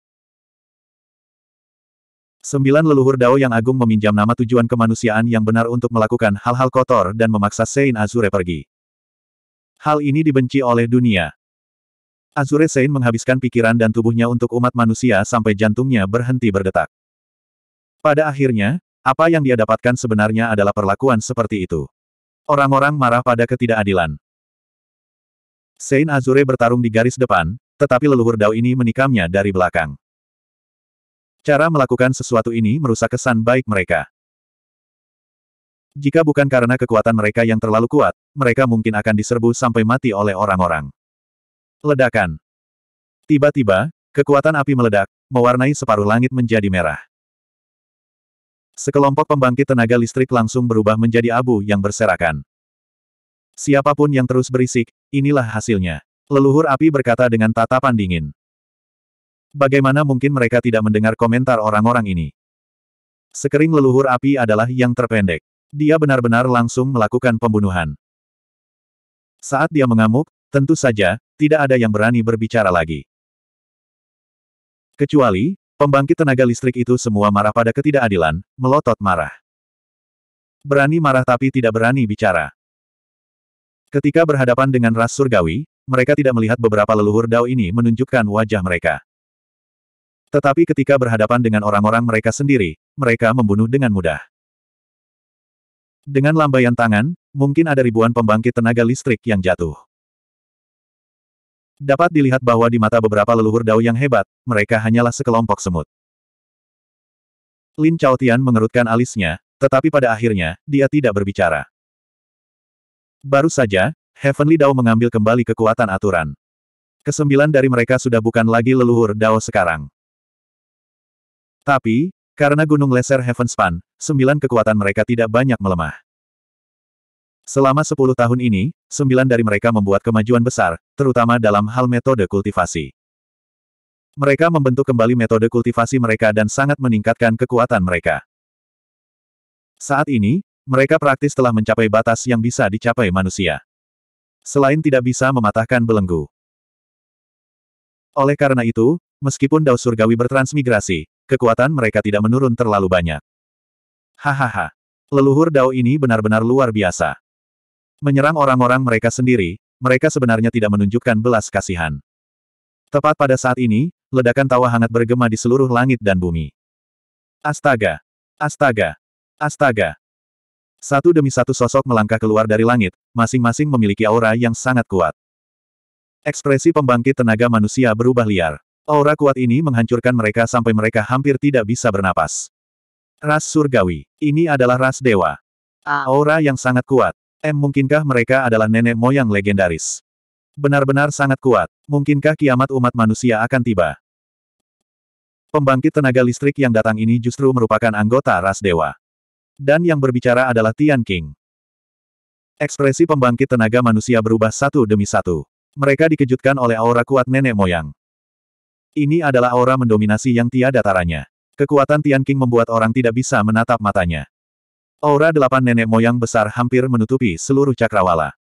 [SPEAKER 1] Sembilan leluhur Dao yang agung meminjam nama tujuan kemanusiaan yang benar untuk melakukan hal-hal kotor dan memaksa Sein Azure pergi. Hal ini dibenci oleh dunia. Azure Sein menghabiskan pikiran dan tubuhnya untuk umat manusia sampai jantungnya berhenti berdetak. Pada akhirnya, apa yang dia dapatkan sebenarnya adalah perlakuan seperti itu. Orang-orang marah pada ketidakadilan. Sein Azure bertarung di garis depan, tetapi leluhur Dao ini menikamnya dari belakang. Cara melakukan sesuatu ini merusak kesan baik mereka. Jika bukan karena kekuatan mereka yang terlalu kuat, mereka mungkin akan diserbu sampai mati oleh orang-orang. Ledakan. Tiba-tiba, kekuatan api meledak, mewarnai separuh langit menjadi merah. Sekelompok pembangkit tenaga listrik langsung berubah menjadi abu yang berserakan. Siapapun yang terus berisik, inilah hasilnya. Leluhur api berkata dengan tatapan dingin. Bagaimana mungkin mereka tidak mendengar komentar orang-orang ini? Sekering leluhur api adalah yang terpendek. Dia benar-benar langsung melakukan pembunuhan. Saat dia mengamuk, tentu saja, tidak ada yang berani berbicara lagi. Kecuali, pembangkit tenaga listrik itu semua marah pada ketidakadilan, melotot marah. Berani marah tapi tidak berani bicara. Ketika berhadapan dengan ras surgawi, mereka tidak melihat beberapa leluhur Dao ini menunjukkan wajah mereka. Tetapi ketika berhadapan dengan orang-orang mereka sendiri, mereka membunuh dengan mudah. Dengan lambaian tangan, mungkin ada ribuan pembangkit tenaga listrik yang jatuh. Dapat dilihat bahwa di mata beberapa leluhur Dao yang hebat, mereka hanyalah sekelompok semut. Lin Tian mengerutkan alisnya, tetapi pada akhirnya, dia tidak berbicara. Baru saja, Heavenly Dao mengambil kembali kekuatan aturan. Kesembilan dari mereka sudah bukan lagi leluhur Dao sekarang. Tapi, karena Gunung Leser Heavenspan, sembilan kekuatan mereka tidak banyak melemah. Selama sepuluh tahun ini, sembilan dari mereka membuat kemajuan besar, terutama dalam hal metode kultivasi. Mereka membentuk kembali metode kultivasi mereka dan sangat meningkatkan kekuatan mereka. Saat ini, mereka praktis telah mencapai batas yang bisa dicapai manusia. Selain tidak bisa mematahkan belenggu. Oleh karena itu, meskipun Dao Surgawi bertransmigrasi, kekuatan mereka tidak menurun terlalu banyak. Hahaha. Leluhur Dao ini benar-benar luar biasa. Menyerang orang-orang mereka sendiri, mereka sebenarnya tidak menunjukkan belas kasihan. Tepat pada saat ini, ledakan tawa hangat bergema di seluruh langit dan bumi. Astaga! Astaga! Astaga! Satu demi satu sosok melangkah keluar dari langit, masing-masing memiliki aura yang sangat kuat. Ekspresi pembangkit tenaga manusia berubah liar. Aura kuat ini menghancurkan mereka sampai mereka hampir tidak bisa bernapas. Ras surgawi. Ini adalah ras dewa. Ah. Aura yang sangat kuat. M mungkinkah mereka adalah nenek moyang legendaris? Benar-benar sangat kuat. Mungkinkah kiamat umat manusia akan tiba? Pembangkit tenaga listrik yang datang ini justru merupakan anggota ras dewa. Dan yang berbicara adalah Tian King. Ekspresi pembangkit tenaga manusia berubah satu demi satu. Mereka dikejutkan oleh aura kuat nenek moyang. Ini adalah aura mendominasi yang tiada taranya. Kekuatan Tian King membuat orang tidak bisa menatap matanya. Aura delapan nenek moyang besar hampir menutupi seluruh cakrawala.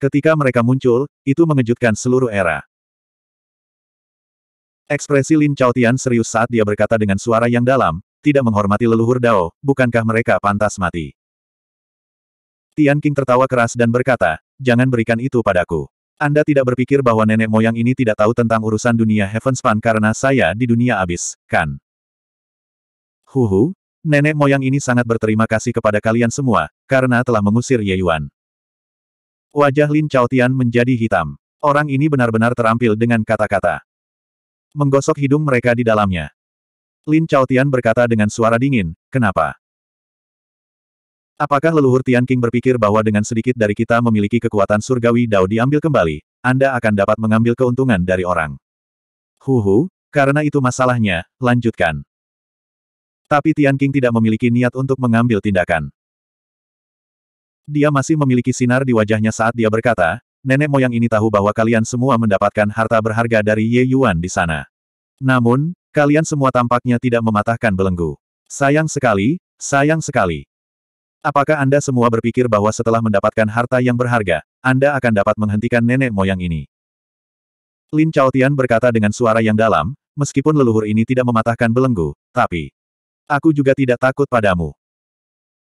[SPEAKER 1] Ketika mereka muncul, itu mengejutkan seluruh era. Ekspresi Lin Chao Tian serius saat dia berkata dengan suara yang dalam, tidak menghormati leluhur Dao, bukankah mereka pantas mati? Tian King tertawa keras dan berkata, jangan berikan itu padaku. Anda tidak berpikir bahwa nenek moyang ini tidak tahu tentang urusan dunia Heavenspan karena saya di dunia abis, kan? Huhu, nenek moyang ini sangat berterima kasih kepada kalian semua, karena telah mengusir Ye Yuan. Wajah Lin Chao Tian menjadi hitam. Orang ini benar-benar terampil dengan kata-kata. Menggosok hidung mereka di dalamnya. Lin Tian berkata dengan suara dingin, kenapa? Apakah leluhur Tian King berpikir bahwa dengan sedikit dari kita memiliki kekuatan surgawi Dao diambil kembali, Anda akan dapat mengambil keuntungan dari orang? Huhu, karena itu masalahnya, lanjutkan. Tapi Tian King tidak memiliki niat untuk mengambil tindakan. Dia masih memiliki sinar di wajahnya saat dia berkata, nenek moyang ini tahu bahwa kalian semua mendapatkan harta berharga dari Ye Yuan di sana. Namun, Kalian semua tampaknya tidak mematahkan belenggu. Sayang sekali, sayang sekali. Apakah Anda semua berpikir bahwa setelah mendapatkan harta yang berharga, Anda akan dapat menghentikan nenek moyang ini? Lin Chaotian berkata dengan suara yang dalam, meskipun leluhur ini tidak mematahkan belenggu, tapi... Aku juga tidak takut padamu.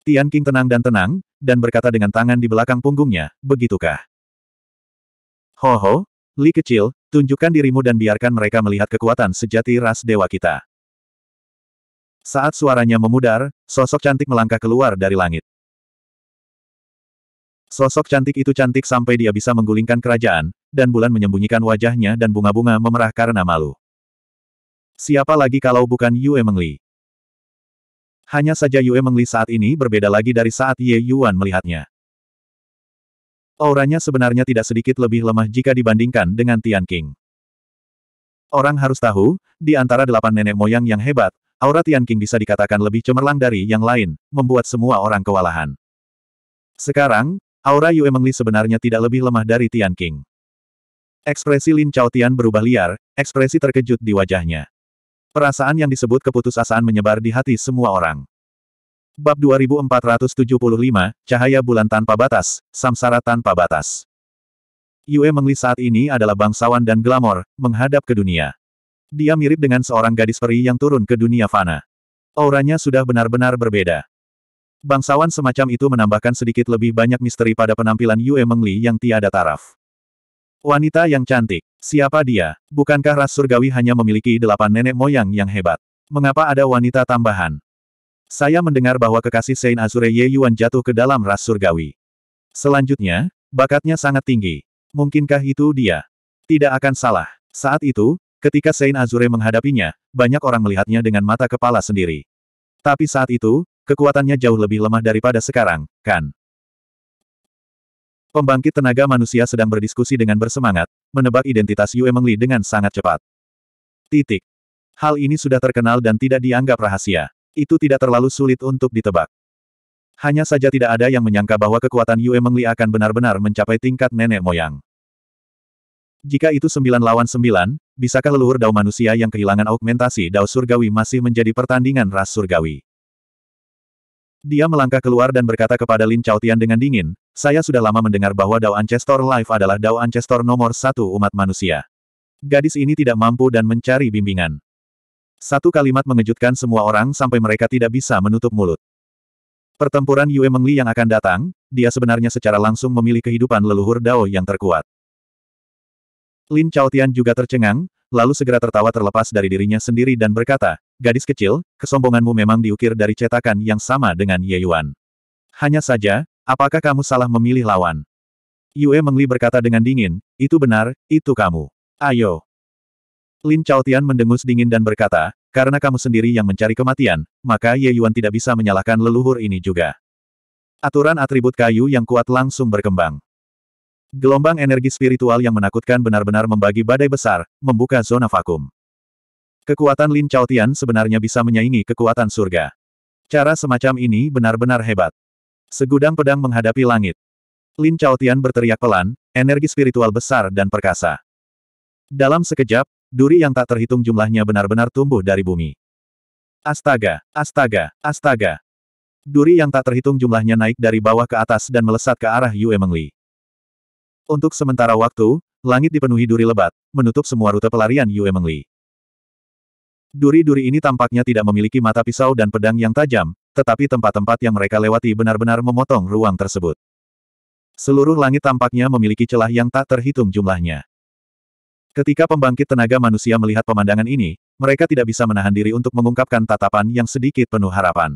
[SPEAKER 1] Tian King tenang dan tenang, dan berkata dengan tangan di belakang punggungnya, begitukah? Ho ho, Li kecil, Tunjukkan dirimu dan biarkan mereka melihat kekuatan sejati ras dewa kita. Saat suaranya memudar, sosok cantik melangkah keluar dari langit. Sosok cantik itu cantik sampai dia bisa menggulingkan kerajaan, dan bulan menyembunyikan wajahnya dan bunga-bunga memerah karena malu. Siapa lagi kalau bukan Yue Mengli? Hanya saja Yue Mengli saat ini berbeda lagi dari saat Ye Yuan melihatnya. Auranya sebenarnya tidak sedikit lebih lemah jika dibandingkan dengan Tian King. Orang harus tahu, di antara delapan nenek moyang yang hebat, aura Tian King bisa dikatakan lebih cemerlang dari yang lain, membuat semua orang kewalahan. Sekarang, aura Yue Mengli sebenarnya tidak lebih lemah dari Tian King. Ekspresi Lin Chao Tian berubah liar, ekspresi terkejut di wajahnya. Perasaan yang disebut keputusasaan menyebar di hati semua orang. Bab 2475, Cahaya Bulan Tanpa Batas, Samsara Tanpa Batas. Yue Mengli saat ini adalah bangsawan dan glamor, menghadap ke dunia. Dia mirip dengan seorang gadis peri yang turun ke dunia fana. Auranya sudah benar-benar berbeda. Bangsawan semacam itu menambahkan sedikit lebih banyak misteri pada penampilan Yue Mengli yang tiada taraf. Wanita yang cantik. Siapa dia? Bukankah ras surgawi hanya memiliki delapan nenek moyang yang hebat? Mengapa ada wanita tambahan? Saya mendengar bahwa kekasih Sein Azure Ye Yuan jatuh ke dalam ras surgawi. Selanjutnya, bakatnya sangat tinggi. Mungkinkah itu dia? Tidak akan salah. Saat itu, ketika Sein Azure menghadapinya, banyak orang melihatnya dengan mata kepala sendiri. Tapi saat itu, kekuatannya jauh lebih lemah daripada sekarang, kan? Pembangkit tenaga manusia sedang berdiskusi dengan bersemangat, menebak identitas Yue Mengli dengan sangat cepat. Titik. Hal ini sudah terkenal dan tidak dianggap rahasia. Itu tidak terlalu sulit untuk ditebak. Hanya saja tidak ada yang menyangka bahwa kekuatan Yue Mengli akan benar-benar mencapai tingkat nenek moyang. Jika itu sembilan lawan sembilan, bisakah leluhur dao manusia yang kehilangan augmentasi dao surgawi masih menjadi pertandingan ras surgawi? Dia melangkah keluar dan berkata kepada Lin Chaotian dengan dingin, saya sudah lama mendengar bahwa Dao Ancestor Life adalah Dao Ancestor nomor satu umat manusia. Gadis ini tidak mampu dan mencari bimbingan. Satu kalimat mengejutkan semua orang sampai mereka tidak bisa menutup mulut. Pertempuran Yue Mengli yang akan datang, dia sebenarnya secara langsung memilih kehidupan leluhur Dao yang terkuat. Lin Chaotian juga tercengang, lalu segera tertawa terlepas dari dirinya sendiri dan berkata, Gadis kecil, kesombonganmu memang diukir dari cetakan yang sama dengan Ye Yuan. Hanya saja, apakah kamu salah memilih lawan? Yue Mengli berkata dengan dingin, itu benar, itu kamu. Ayo. Lin Chao Tian mendengus dingin dan berkata, karena kamu sendiri yang mencari kematian, maka Ye Yuan tidak bisa menyalahkan leluhur ini juga. Aturan atribut kayu yang kuat langsung berkembang. Gelombang energi spiritual yang menakutkan benar-benar membagi badai besar, membuka zona vakum. Kekuatan Lin Chao Tian sebenarnya bisa menyaingi kekuatan surga. Cara semacam ini benar-benar hebat. Segudang pedang menghadapi langit. Lin Chao Tian berteriak pelan, energi spiritual besar dan perkasa. Dalam sekejap, Duri yang tak terhitung jumlahnya benar-benar tumbuh dari bumi. Astaga, astaga, astaga. Duri yang tak terhitung jumlahnya naik dari bawah ke atas dan melesat ke arah Yue Mengli. Untuk sementara waktu, langit dipenuhi duri lebat, menutup semua rute pelarian Yue Mengli. Duri-duri ini tampaknya tidak memiliki mata pisau dan pedang yang tajam, tetapi tempat-tempat yang mereka lewati benar-benar memotong ruang tersebut. Seluruh langit tampaknya memiliki celah yang tak terhitung jumlahnya. Ketika pembangkit tenaga manusia melihat pemandangan ini, mereka tidak bisa menahan diri untuk mengungkapkan tatapan yang sedikit penuh harapan.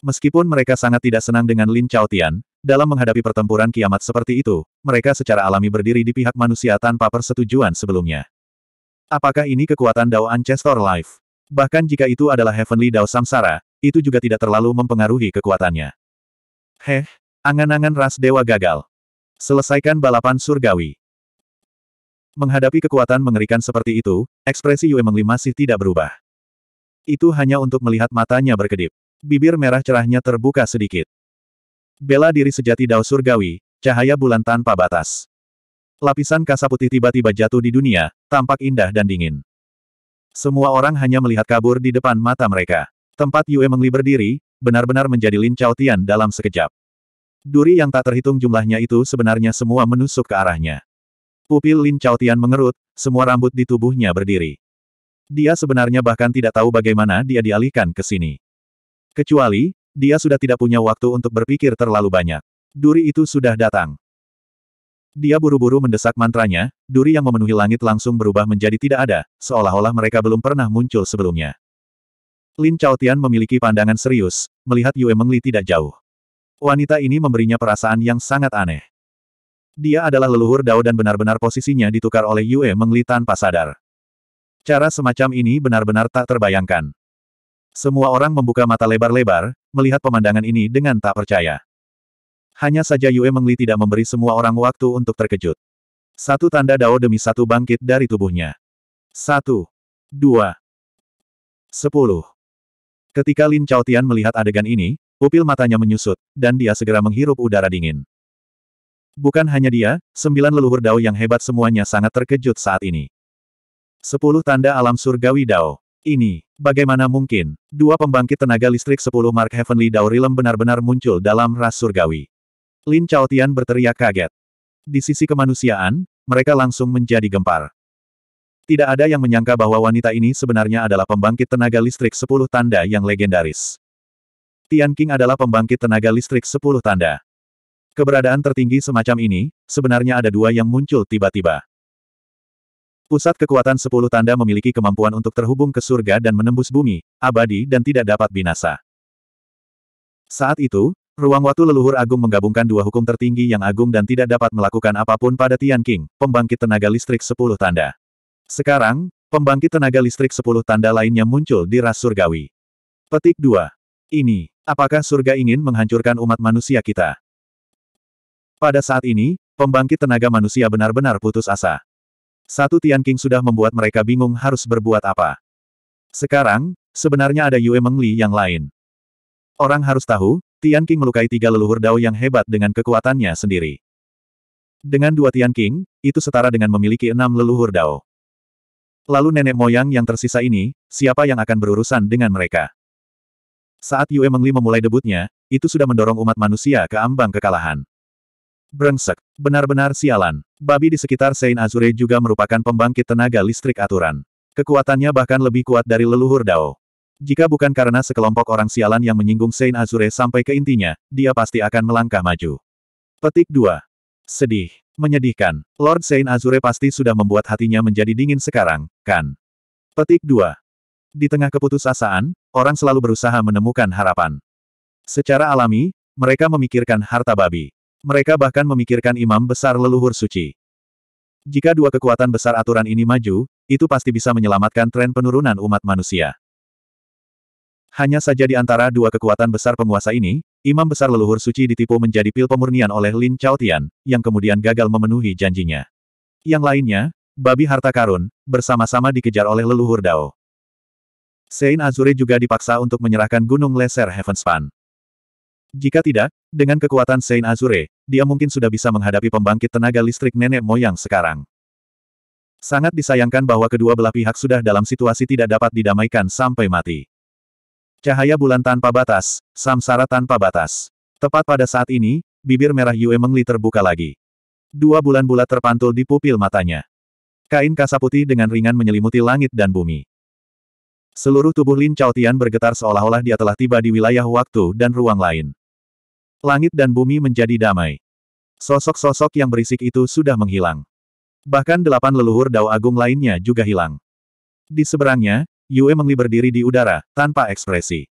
[SPEAKER 1] Meskipun mereka sangat tidak senang dengan Lin Chaotian, dalam menghadapi pertempuran kiamat seperti itu, mereka secara alami berdiri di pihak manusia tanpa persetujuan sebelumnya. Apakah ini kekuatan Dao Ancestor Life? Bahkan jika itu adalah Heavenly Dao Samsara, itu juga tidak terlalu mempengaruhi kekuatannya. Heh, angan-angan ras dewa gagal. Selesaikan balapan surgawi. Menghadapi kekuatan mengerikan seperti itu, ekspresi Yue Mengli masih tidak berubah. Itu hanya untuk melihat matanya berkedip. Bibir merah cerahnya terbuka sedikit. Bela diri sejati Dao Surgawi, cahaya bulan tanpa batas. Lapisan kasa putih tiba-tiba jatuh di dunia, tampak indah dan dingin. Semua orang hanya melihat kabur di depan mata mereka. Tempat Yue Mengli berdiri, benar-benar menjadi Lin Chao Tian dalam sekejap. Duri yang tak terhitung jumlahnya itu sebenarnya semua menusuk ke arahnya. Pupil Lin Chao Tian mengerut, semua rambut di tubuhnya berdiri. Dia sebenarnya bahkan tidak tahu bagaimana dia dialihkan ke sini. Kecuali, dia sudah tidak punya waktu untuk berpikir terlalu banyak. Duri itu sudah datang. Dia buru-buru mendesak mantranya, duri yang memenuhi langit langsung berubah menjadi tidak ada, seolah-olah mereka belum pernah muncul sebelumnya. Lin Chao Tian memiliki pandangan serius, melihat Yue Mengli tidak jauh. Wanita ini memberinya perasaan yang sangat aneh. Dia adalah leluhur Dao dan benar-benar posisinya ditukar oleh Yue Mengli tanpa sadar. Cara semacam ini benar-benar tak terbayangkan. Semua orang membuka mata lebar-lebar, melihat pemandangan ini dengan tak percaya. Hanya saja Yue Mengli tidak memberi semua orang waktu untuk terkejut. Satu tanda Dao demi satu bangkit dari tubuhnya. Satu. Dua. Sepuluh. Ketika Lin Tian melihat adegan ini, pupil matanya menyusut, dan dia segera menghirup udara dingin. Bukan hanya dia, sembilan leluhur Dao yang hebat semuanya sangat terkejut saat ini. Sepuluh tanda alam surgawi Dao. Ini, bagaimana mungkin, dua pembangkit tenaga listrik sepuluh Mark Heavenly Dao rilem benar-benar muncul dalam ras surgawi. Lin Chaotian berteriak kaget. Di sisi kemanusiaan, mereka langsung menjadi gempar. Tidak ada yang menyangka bahwa wanita ini sebenarnya adalah pembangkit tenaga listrik sepuluh tanda yang legendaris. Tian King adalah pembangkit tenaga listrik sepuluh tanda. Keberadaan tertinggi semacam ini, sebenarnya ada dua yang muncul tiba-tiba. Pusat kekuatan sepuluh tanda memiliki kemampuan untuk terhubung ke surga dan menembus bumi, abadi dan tidak dapat binasa. Saat itu, ruang waktu leluhur agung menggabungkan dua hukum tertinggi yang agung dan tidak dapat melakukan apapun pada Tian King, pembangkit tenaga listrik sepuluh tanda. Sekarang, pembangkit tenaga listrik sepuluh tanda lainnya muncul di ras surgawi. Petik 2. Ini, apakah surga ingin menghancurkan umat manusia kita? Pada saat ini, pembangkit tenaga manusia benar-benar putus asa. Satu Tian King sudah membuat mereka bingung harus berbuat apa. Sekarang, sebenarnya ada Yue Mengli yang lain. Orang harus tahu, Tian King melukai tiga leluhur Dao yang hebat dengan kekuatannya sendiri. Dengan dua Tian King, itu setara dengan memiliki enam leluhur Dao. Lalu nenek moyang yang tersisa ini, siapa yang akan berurusan dengan mereka? Saat Yue Mengli memulai debutnya, itu sudah mendorong umat manusia ke ambang kekalahan. Brengsek. Benar-benar sialan. Babi di sekitar Saint Azure juga merupakan pembangkit tenaga listrik aturan. Kekuatannya bahkan lebih kuat dari leluhur Dao. Jika bukan karena sekelompok orang sialan yang menyinggung Saint Azure sampai ke intinya, dia pasti akan melangkah maju. Petik 2. Sedih. Menyedihkan. Lord Saint Azure pasti sudah membuat hatinya menjadi dingin sekarang, kan? Petik 2. Di tengah keputusasaan, orang selalu berusaha menemukan harapan. Secara alami, mereka memikirkan harta babi. Mereka bahkan memikirkan imam besar leluhur suci. Jika dua kekuatan besar aturan ini maju, itu pasti bisa menyelamatkan tren penurunan umat manusia. Hanya saja di antara dua kekuatan besar penguasa ini, imam besar leluhur suci ditipu menjadi pil pemurnian oleh Lin Chaotian, yang kemudian gagal memenuhi janjinya. Yang lainnya, babi harta karun, bersama-sama dikejar oleh leluhur Dao. Sein Azure juga dipaksa untuk menyerahkan Gunung Lesser Heavenspan. Jika tidak, dengan kekuatan Saint Azure, dia mungkin sudah bisa menghadapi pembangkit tenaga listrik nenek moyang sekarang. Sangat disayangkan bahwa kedua belah pihak sudah dalam situasi tidak dapat didamaikan sampai mati. Cahaya bulan tanpa batas, samsara tanpa batas. Tepat pada saat ini, bibir merah Yue Mengli terbuka lagi. Dua bulan bulat terpantul di pupil matanya. Kain kasa putih dengan ringan menyelimuti langit dan bumi. Seluruh tubuh Lin Chao Tian bergetar seolah-olah dia telah tiba di wilayah waktu dan ruang lain. Langit dan bumi menjadi damai. Sosok-sosok yang berisik itu sudah menghilang. Bahkan delapan leluhur dao agung lainnya juga hilang. Di seberangnya, Yue Mengli berdiri di udara, tanpa ekspresi.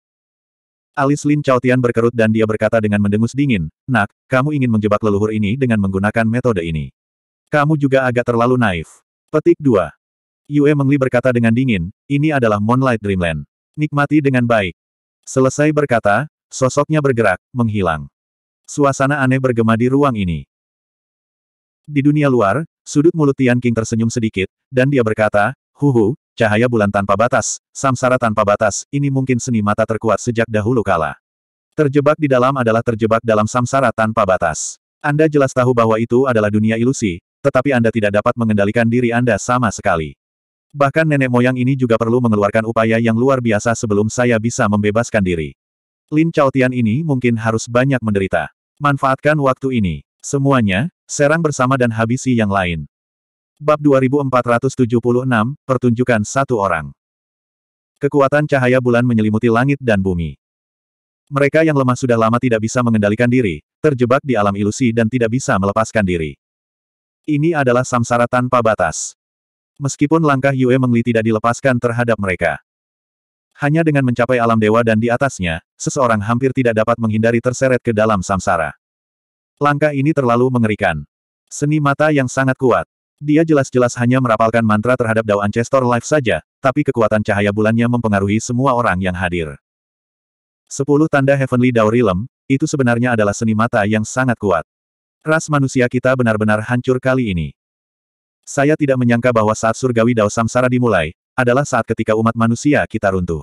[SPEAKER 1] Alis Lin Chaotian berkerut dan dia berkata dengan mendengus dingin, Nak, kamu ingin menjebak leluhur ini dengan menggunakan metode ini. Kamu juga agak terlalu naif. Petik 2. Yue Mengli berkata dengan dingin, ini adalah Moonlight Dreamland. Nikmati dengan baik. Selesai berkata, sosoknya bergerak, menghilang. Suasana aneh bergema di ruang ini. Di dunia luar, sudut mulut Tian King tersenyum sedikit, dan dia berkata, Huhu, cahaya bulan tanpa batas, samsara tanpa batas, ini mungkin seni mata terkuat sejak dahulu kala. Terjebak di dalam adalah terjebak dalam samsara tanpa batas. Anda jelas tahu bahwa itu adalah dunia ilusi, tetapi Anda tidak dapat mengendalikan diri Anda sama sekali. Bahkan nenek moyang ini juga perlu mengeluarkan upaya yang luar biasa sebelum saya bisa membebaskan diri. Lin Chao Tian ini mungkin harus banyak menderita. Manfaatkan waktu ini. Semuanya, serang bersama dan habisi yang lain. Bab 2476, Pertunjukan Satu Orang Kekuatan cahaya bulan menyelimuti langit dan bumi. Mereka yang lemah sudah lama tidak bisa mengendalikan diri, terjebak di alam ilusi dan tidak bisa melepaskan diri. Ini adalah samsara tanpa batas. Meskipun langkah Yue Mengli tidak dilepaskan terhadap mereka. Hanya dengan mencapai alam dewa dan di atasnya, seseorang hampir tidak dapat menghindari terseret ke dalam samsara. Langkah ini terlalu mengerikan. Seni mata yang sangat kuat. Dia jelas-jelas hanya merapalkan mantra terhadap Dao Ancestor Life saja, tapi kekuatan cahaya bulannya mempengaruhi semua orang yang hadir. Sepuluh tanda Heavenly Dao Realm, itu sebenarnya adalah seni mata yang sangat kuat. Ras manusia kita benar-benar hancur kali ini. Saya tidak menyangka bahwa saat surgawi Dao Samsara dimulai, adalah saat ketika umat manusia kita runtuh.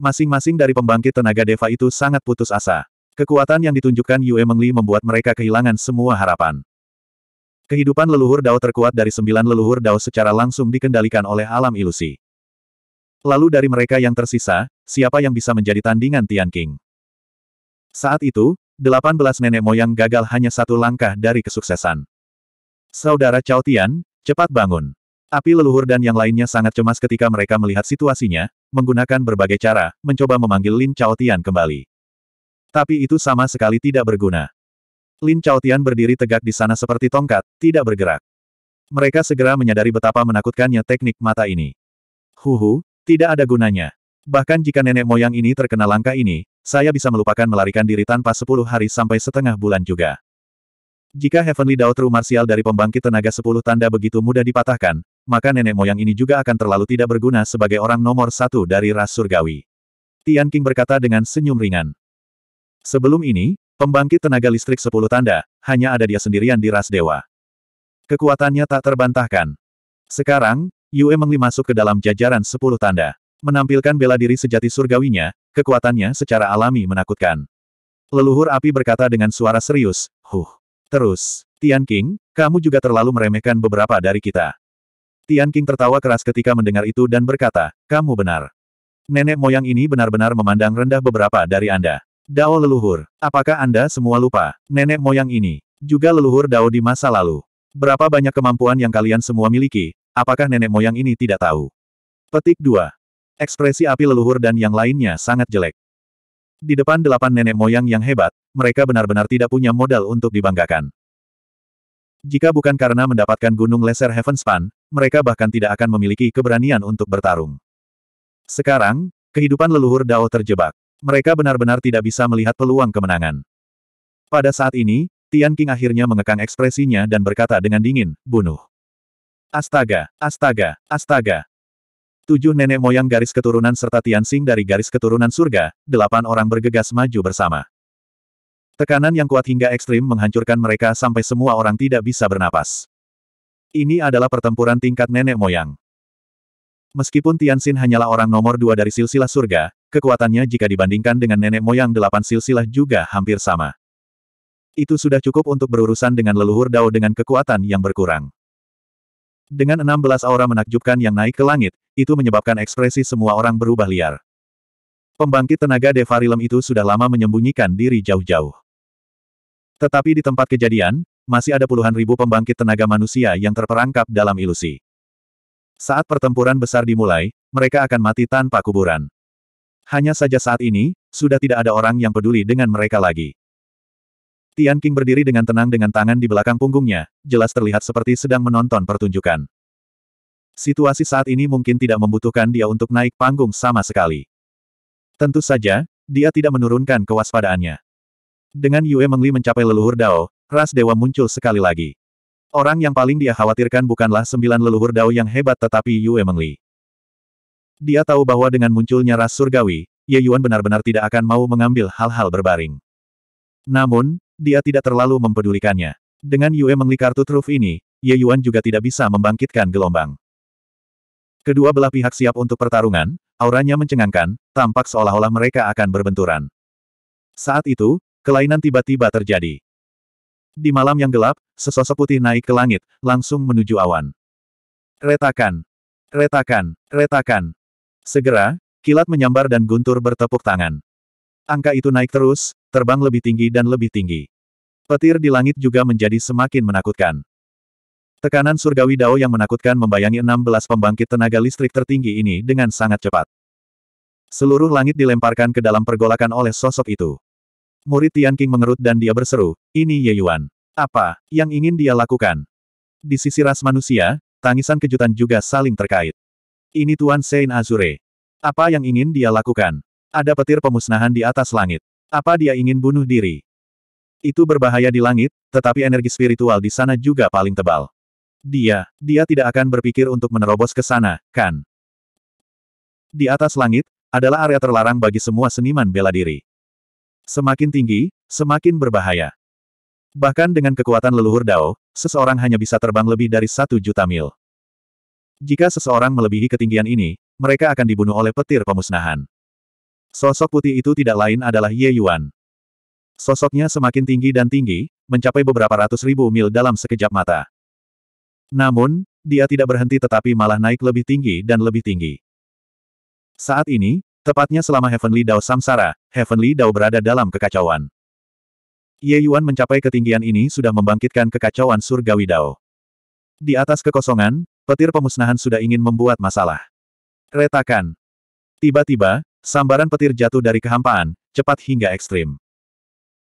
[SPEAKER 1] Masing-masing dari pembangkit tenaga Deva itu sangat putus asa. Kekuatan yang ditunjukkan Yue Mengli membuat mereka kehilangan semua harapan. Kehidupan leluhur Dao terkuat dari sembilan leluhur Dao secara langsung dikendalikan oleh alam ilusi. Lalu dari mereka yang tersisa, siapa yang bisa menjadi tandingan Tian King? Saat itu, delapan belas nenek moyang gagal hanya satu langkah dari kesuksesan. Saudara Cao Tian, cepat bangun. Api leluhur dan yang lainnya sangat cemas ketika mereka melihat situasinya, menggunakan berbagai cara, mencoba memanggil Lin Chaotian kembali. Tapi itu sama sekali tidak berguna. Lin Chaotian berdiri tegak di sana seperti tongkat, tidak bergerak. Mereka segera menyadari betapa menakutkannya teknik mata ini. Huhu, tidak ada gunanya. Bahkan jika nenek moyang ini terkena langkah ini, saya bisa melupakan melarikan diri tanpa sepuluh hari sampai setengah bulan juga. Jika Heavenly Dao True Martial dari pembangkit tenaga sepuluh tanda begitu mudah dipatahkan, maka nenek moyang ini juga akan terlalu tidak berguna sebagai orang nomor satu dari ras surgawi. Tian King berkata dengan senyum ringan. Sebelum ini, pembangkit tenaga listrik sepuluh tanda, hanya ada dia sendirian di ras dewa. Kekuatannya tak terbantahkan. Sekarang, Yue Mengli masuk ke dalam jajaran sepuluh tanda. Menampilkan bela diri sejati surgawinya, kekuatannya secara alami menakutkan. Leluhur api berkata dengan suara serius, Huh. Terus, Tian King, kamu juga terlalu meremehkan beberapa dari kita. Tian King tertawa keras ketika mendengar itu dan berkata, kamu benar. Nenek moyang ini benar-benar memandang rendah beberapa dari Anda. Dao leluhur, apakah Anda semua lupa? Nenek moyang ini, juga leluhur Dao di masa lalu. Berapa banyak kemampuan yang kalian semua miliki, apakah nenek moyang ini tidak tahu? Petik 2. Ekspresi api leluhur dan yang lainnya sangat jelek. Di depan delapan nenek moyang yang hebat, mereka benar-benar tidak punya modal untuk dibanggakan. Jika bukan karena mendapatkan gunung Lesser Heaven Span mereka bahkan tidak akan memiliki keberanian untuk bertarung. Sekarang, kehidupan leluhur Dao terjebak. Mereka benar-benar tidak bisa melihat peluang kemenangan. Pada saat ini, Tian King akhirnya mengekang ekspresinya dan berkata dengan dingin, bunuh. Astaga, astaga, astaga. Tujuh nenek moyang garis keturunan serta Tian Xing dari garis keturunan surga, delapan orang bergegas maju bersama. Tekanan yang kuat hingga ekstrim menghancurkan mereka sampai semua orang tidak bisa bernapas. Ini adalah pertempuran tingkat nenek moyang. Meskipun Tianxin hanyalah orang nomor dua dari silsilah surga, kekuatannya jika dibandingkan dengan nenek moyang delapan silsilah juga hampir sama. Itu sudah cukup untuk berurusan dengan leluhur Dao dengan kekuatan yang berkurang. Dengan enam belas aura menakjubkan yang naik ke langit, itu menyebabkan ekspresi semua orang berubah liar. Pembangkit tenaga Devarilem itu sudah lama menyembunyikan diri jauh-jauh. Tetapi di tempat kejadian, masih ada puluhan ribu pembangkit tenaga manusia yang terperangkap dalam ilusi. Saat pertempuran besar dimulai, mereka akan mati tanpa kuburan. Hanya saja saat ini, sudah tidak ada orang yang peduli dengan mereka lagi. Tian King berdiri dengan tenang dengan tangan di belakang punggungnya, jelas terlihat seperti sedang menonton pertunjukan. Situasi saat ini mungkin tidak membutuhkan dia untuk naik panggung sama sekali. Tentu saja, dia tidak menurunkan kewaspadaannya. Dengan Yue Mengli mencapai leluhur Dao, Ras Dewa muncul sekali lagi. Orang yang paling dia khawatirkan bukanlah sembilan leluhur Dao yang hebat tetapi Yue Mengli. Dia tahu bahwa dengan munculnya ras surgawi, Ye Yuan benar-benar tidak akan mau mengambil hal-hal berbaring. Namun, dia tidak terlalu mempedulikannya. Dengan Yue Mengli kartu truf ini, Ye Yuan juga tidak bisa membangkitkan gelombang. Kedua belah pihak siap untuk pertarungan, auranya mencengangkan, tampak seolah-olah mereka akan berbenturan. Saat itu, kelainan tiba-tiba terjadi. Di malam yang gelap, sesosok putih naik ke langit, langsung menuju awan. Retakan! Retakan! Retakan! Segera, kilat menyambar dan guntur bertepuk tangan. Angka itu naik terus, terbang lebih tinggi dan lebih tinggi. Petir di langit juga menjadi semakin menakutkan. Tekanan surgawi Dao yang menakutkan membayangi 16 pembangkit tenaga listrik tertinggi ini dengan sangat cepat. Seluruh langit dilemparkan ke dalam pergolakan oleh sosok itu. Murid Tian King mengerut dan dia berseru, ini Ye Yuan. Apa yang ingin dia lakukan? Di sisi ras manusia, tangisan kejutan juga saling terkait. Ini Tuan Sein Azure. Apa yang ingin dia lakukan? Ada petir pemusnahan di atas langit. Apa dia ingin bunuh diri? Itu berbahaya di langit, tetapi energi spiritual di sana juga paling tebal. Dia, dia tidak akan berpikir untuk menerobos ke sana, kan? Di atas langit, adalah area terlarang bagi semua seniman bela diri. Semakin tinggi, semakin berbahaya. Bahkan dengan kekuatan leluhur Dao, seseorang hanya bisa terbang lebih dari satu juta mil. Jika seseorang melebihi ketinggian ini, mereka akan dibunuh oleh petir pemusnahan. Sosok putih itu tidak lain adalah Ye Yuan. Sosoknya semakin tinggi dan tinggi, mencapai beberapa ratus ribu mil dalam sekejap mata. Namun, dia tidak berhenti tetapi malah naik lebih tinggi dan lebih tinggi. Saat ini, Tepatnya selama Heavenly Dao samsara, Heavenly Dao berada dalam kekacauan. Ye Yuan mencapai ketinggian ini sudah membangkitkan kekacauan surgawi Dao. Di atas kekosongan, petir pemusnahan sudah ingin membuat masalah. Retakan. Tiba-tiba, sambaran petir jatuh dari kehampaan, cepat hingga ekstrim.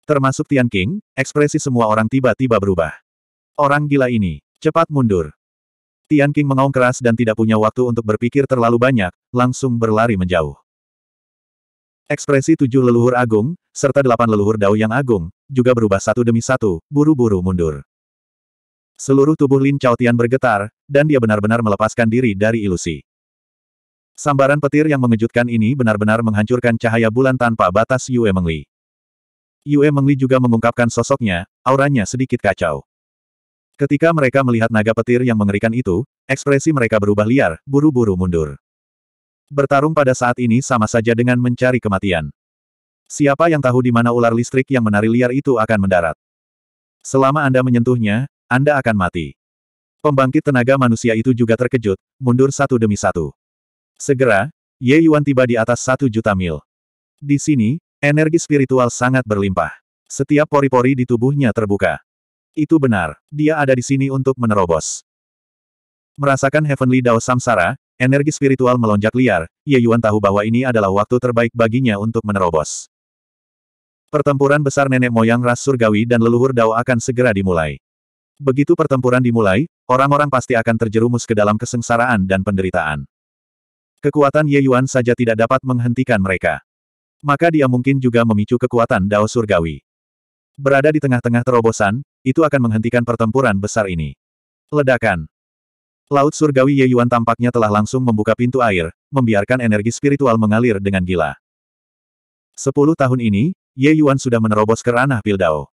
[SPEAKER 1] Termasuk Tian King, ekspresi semua orang tiba-tiba berubah. Orang gila ini, cepat mundur. Tian King mengaum keras dan tidak punya waktu untuk berpikir terlalu banyak, langsung berlari menjauh. Ekspresi tujuh leluhur agung, serta delapan leluhur dao yang agung, juga berubah satu demi satu, buru-buru mundur. Seluruh tubuh Lin Chaotian bergetar, dan dia benar-benar melepaskan diri dari ilusi. Sambaran petir yang mengejutkan ini benar-benar menghancurkan cahaya bulan tanpa batas Yue Mengli. Yue Mengli juga mengungkapkan sosoknya, auranya sedikit kacau. Ketika mereka melihat naga petir yang mengerikan itu, ekspresi mereka berubah liar, buru-buru mundur. Bertarung pada saat ini sama saja dengan mencari kematian. Siapa yang tahu di mana ular listrik yang menari liar itu akan mendarat? Selama Anda menyentuhnya, Anda akan mati. Pembangkit tenaga manusia itu juga terkejut, mundur satu demi satu. Segera, Ye Yuan tiba di atas satu juta mil. Di sini, energi spiritual sangat berlimpah. Setiap pori-pori di tubuhnya terbuka. Itu benar, dia ada di sini untuk menerobos. Merasakan Heavenly Dao Samsara, Energi spiritual melonjak liar, Ye Yuan tahu bahwa ini adalah waktu terbaik baginya untuk menerobos. Pertempuran besar nenek moyang ras surgawi dan leluhur Dao akan segera dimulai. Begitu pertempuran dimulai, orang-orang pasti akan terjerumus ke dalam kesengsaraan dan penderitaan. Kekuatan Ye Yuan saja tidak dapat menghentikan mereka. Maka dia mungkin juga memicu kekuatan Dao surgawi. Berada di tengah-tengah terobosan, itu akan menghentikan pertempuran besar ini. Ledakan. Laut surgawi Ye Yuan tampaknya telah langsung membuka pintu air, membiarkan energi spiritual mengalir dengan gila. Sepuluh tahun ini, Ye Yuan sudah menerobos ke ranah Pildao.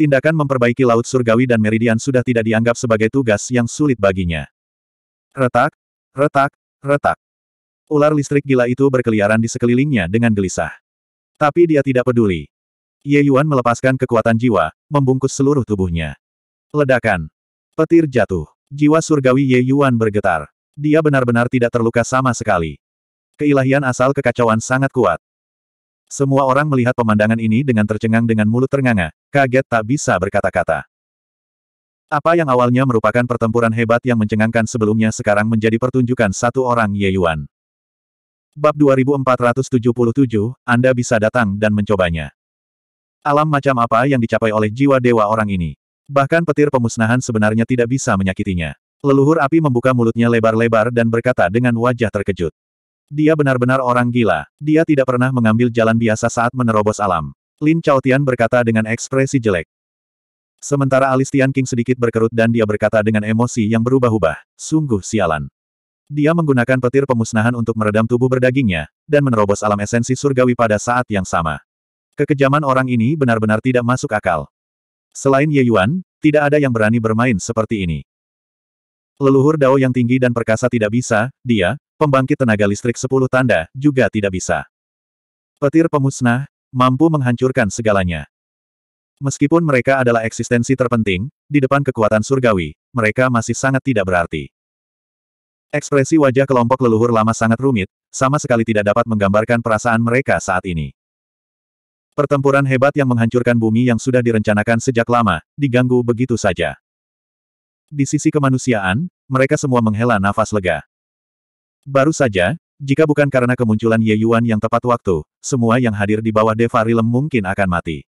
[SPEAKER 1] Tindakan memperbaiki Laut Surgawi dan Meridian sudah tidak dianggap sebagai tugas yang sulit baginya. Retak, retak, retak. Ular listrik gila itu berkeliaran di sekelilingnya dengan gelisah. Tapi dia tidak peduli. Ye Yuan melepaskan kekuatan jiwa, membungkus seluruh tubuhnya. Ledakan. Petir jatuh. Jiwa surgawi Ye Yuan bergetar. Dia benar-benar tidak terluka sama sekali. Keilahian asal kekacauan sangat kuat. Semua orang melihat pemandangan ini dengan tercengang dengan mulut ternganga, kaget tak bisa berkata-kata. Apa yang awalnya merupakan pertempuran hebat yang mencengangkan sebelumnya sekarang menjadi pertunjukan satu orang Ye Yuan. Bab 2477, Anda bisa datang dan mencobanya. Alam macam apa yang dicapai oleh jiwa dewa orang ini? Bahkan petir pemusnahan sebenarnya tidak bisa menyakitinya. Leluhur api membuka mulutnya lebar-lebar dan berkata dengan wajah terkejut. Dia benar-benar orang gila. Dia tidak pernah mengambil jalan biasa saat menerobos alam. Lin Chaotian berkata dengan ekspresi jelek. Sementara alis Tian King sedikit berkerut dan dia berkata dengan emosi yang berubah-ubah, sungguh sialan. Dia menggunakan petir pemusnahan untuk meredam tubuh berdagingnya, dan menerobos alam esensi surgawi pada saat yang sama. Kekejaman orang ini benar-benar tidak masuk akal. Selain Ye Yuan, tidak ada yang berani bermain seperti ini. Leluhur Dao yang tinggi dan perkasa tidak bisa, dia, pembangkit tenaga listrik 10 tanda, juga tidak bisa. Petir pemusnah, mampu menghancurkan segalanya. Meskipun mereka adalah eksistensi terpenting, di depan kekuatan surgawi, mereka masih sangat tidak berarti. Ekspresi wajah kelompok leluhur lama sangat rumit, sama sekali tidak dapat menggambarkan perasaan mereka saat ini. Pertempuran hebat yang menghancurkan bumi yang sudah direncanakan sejak lama, diganggu begitu saja. Di sisi kemanusiaan, mereka semua menghela nafas lega. Baru saja, jika bukan karena kemunculan Ye Yuan yang tepat waktu, semua yang hadir di bawah Deva Rilem mungkin akan mati.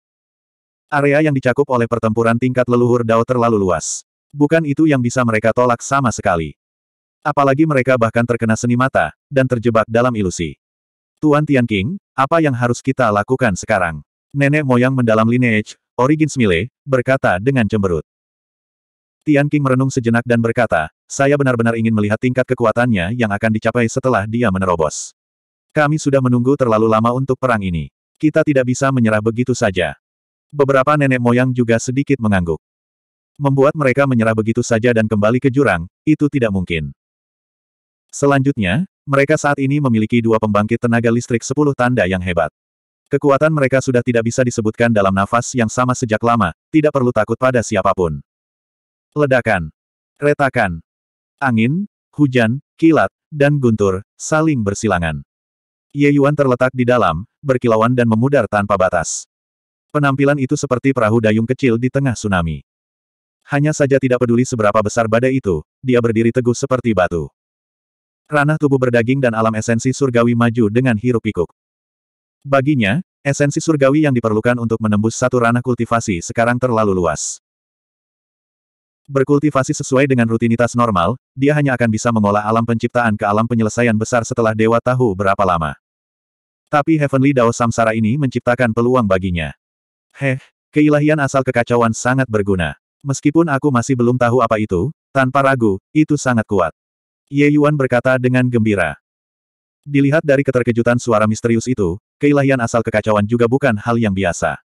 [SPEAKER 1] Area yang dicakup oleh pertempuran tingkat leluhur Dao terlalu luas. Bukan itu yang bisa mereka tolak sama sekali. Apalagi mereka bahkan terkena seni mata, dan terjebak dalam ilusi. Tuan Tian King, apa yang harus kita lakukan sekarang? Nenek moyang mendalam lineage, Origins Mile, berkata dengan cemberut. Tian King merenung sejenak dan berkata, saya benar-benar ingin melihat tingkat kekuatannya yang akan dicapai setelah dia menerobos. Kami sudah menunggu terlalu lama untuk perang ini. Kita tidak bisa menyerah begitu saja. Beberapa nenek moyang juga sedikit mengangguk. Membuat mereka menyerah begitu saja dan kembali ke jurang, itu tidak mungkin. Selanjutnya, mereka saat ini memiliki dua pembangkit tenaga listrik sepuluh tanda yang hebat. Kekuatan mereka sudah tidak bisa disebutkan dalam nafas yang sama sejak lama, tidak perlu takut pada siapapun. Ledakan, retakan, angin, hujan, kilat, dan guntur, saling bersilangan. Ye Yuan terletak di dalam, berkilauan dan memudar tanpa batas. Penampilan itu seperti perahu dayung kecil di tengah tsunami. Hanya saja tidak peduli seberapa besar badai itu, dia berdiri teguh seperti batu. Ranah tubuh berdaging dan alam esensi surgawi maju dengan hiruk-pikuk. Baginya, esensi surgawi yang diperlukan untuk menembus satu ranah kultivasi sekarang terlalu luas. Berkultivasi sesuai dengan rutinitas normal, dia hanya akan bisa mengolah alam penciptaan ke alam penyelesaian besar setelah dewa tahu berapa lama. Tapi Heavenly Dao Samsara ini menciptakan peluang baginya. Heh, keilahian asal kekacauan sangat berguna. Meskipun aku masih belum tahu apa itu, tanpa ragu, itu sangat kuat. Ye Yuan berkata dengan gembira. Dilihat dari keterkejutan suara misterius itu, keilahian asal kekacauan juga bukan hal yang biasa.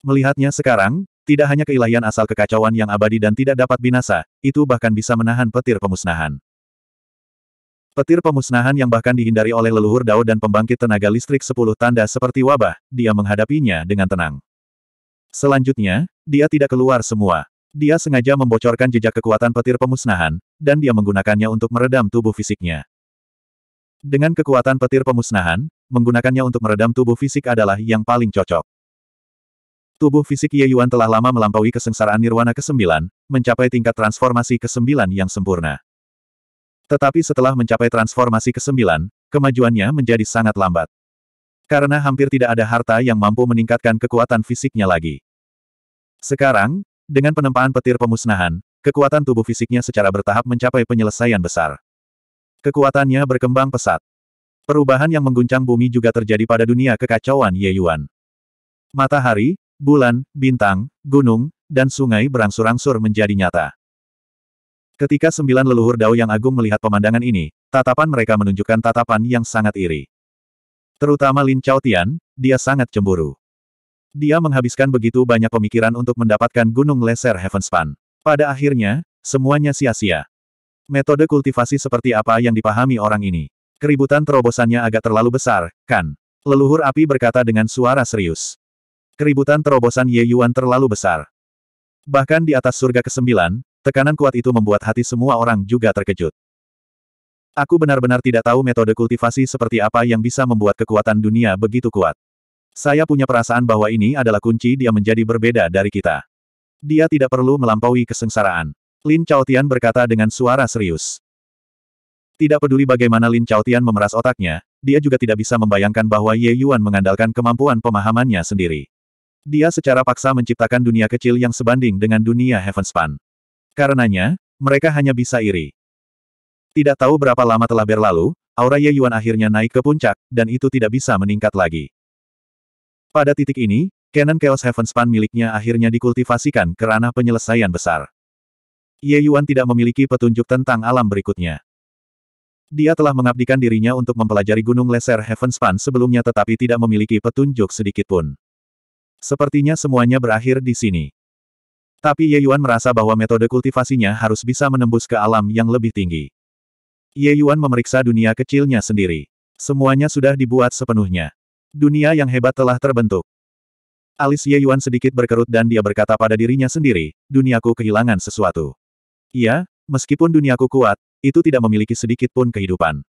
[SPEAKER 1] Melihatnya sekarang, tidak hanya keilahian asal kekacauan yang abadi dan tidak dapat binasa, itu bahkan bisa menahan petir pemusnahan. Petir pemusnahan yang bahkan dihindari oleh leluhur Dao dan pembangkit tenaga listrik sepuluh tanda seperti wabah, dia menghadapinya dengan tenang. Selanjutnya, dia tidak keluar semua. Dia sengaja membocorkan jejak kekuatan petir pemusnahan, dan dia menggunakannya untuk meredam tubuh fisiknya. Dengan kekuatan petir pemusnahan, menggunakannya untuk meredam tubuh fisik adalah yang paling cocok. Tubuh fisik Ye Yuan telah lama melampaui kesengsaraan Nirwana ke-9, mencapai tingkat transformasi ke-9 yang sempurna. Tetapi setelah mencapai transformasi ke-9, kemajuannya menjadi sangat lambat. Karena hampir tidak ada harta yang mampu meningkatkan kekuatan fisiknya lagi. Sekarang, dengan penempaan petir pemusnahan, Kekuatan tubuh fisiknya secara bertahap mencapai penyelesaian besar. Kekuatannya berkembang pesat. Perubahan yang mengguncang bumi juga terjadi pada dunia kekacauan Ye Yuan. Matahari, bulan, bintang, gunung, dan sungai berangsur-angsur menjadi nyata. Ketika sembilan leluhur Dao yang agung melihat pemandangan ini, tatapan mereka menunjukkan tatapan yang sangat iri. Terutama Lin Tian, dia sangat cemburu. Dia menghabiskan begitu banyak pemikiran untuk mendapatkan gunung leser Heavenspan. Pada akhirnya, semuanya sia-sia. Metode kultivasi seperti apa yang dipahami orang ini? Keributan terobosannya agak terlalu besar, kan? Leluhur api berkata dengan suara serius. Keributan terobosan Ye Yuan terlalu besar. Bahkan di atas surga ke-9, tekanan kuat itu membuat hati semua orang juga terkejut. Aku benar-benar tidak tahu metode kultivasi seperti apa yang bisa membuat kekuatan dunia begitu kuat. Saya punya perasaan bahwa ini adalah kunci dia menjadi berbeda dari kita. Dia tidak perlu melampaui kesengsaraan. Lin Chaotian berkata dengan suara serius. Tidak peduli bagaimana Lin Chaotian memeras otaknya, dia juga tidak bisa membayangkan bahwa Ye Yuan mengandalkan kemampuan pemahamannya sendiri. Dia secara paksa menciptakan dunia kecil yang sebanding dengan dunia Heaven Heavenspan. Karenanya, mereka hanya bisa iri. Tidak tahu berapa lama telah berlalu, aura Ye Yuan akhirnya naik ke puncak, dan itu tidak bisa meningkat lagi. Pada titik ini, Canon Chaos Heaven Span miliknya akhirnya dikultivasikan ke ranah penyelesaian besar. Ye Yuan tidak memiliki petunjuk tentang alam berikutnya. Dia telah mengabdikan dirinya untuk mempelajari Gunung Leser Span sebelumnya tetapi tidak memiliki petunjuk sedikit pun. Sepertinya semuanya berakhir di sini. Tapi Ye Yuan merasa bahwa metode kultivasinya harus bisa menembus ke alam yang lebih tinggi. Ye Yuan memeriksa dunia kecilnya sendiri. Semuanya sudah dibuat sepenuhnya. Dunia yang hebat telah terbentuk. Alis Ye Yuan sedikit berkerut dan dia berkata pada dirinya sendiri, duniaku kehilangan sesuatu. Iya, meskipun duniaku kuat, itu tidak memiliki sedikit pun kehidupan.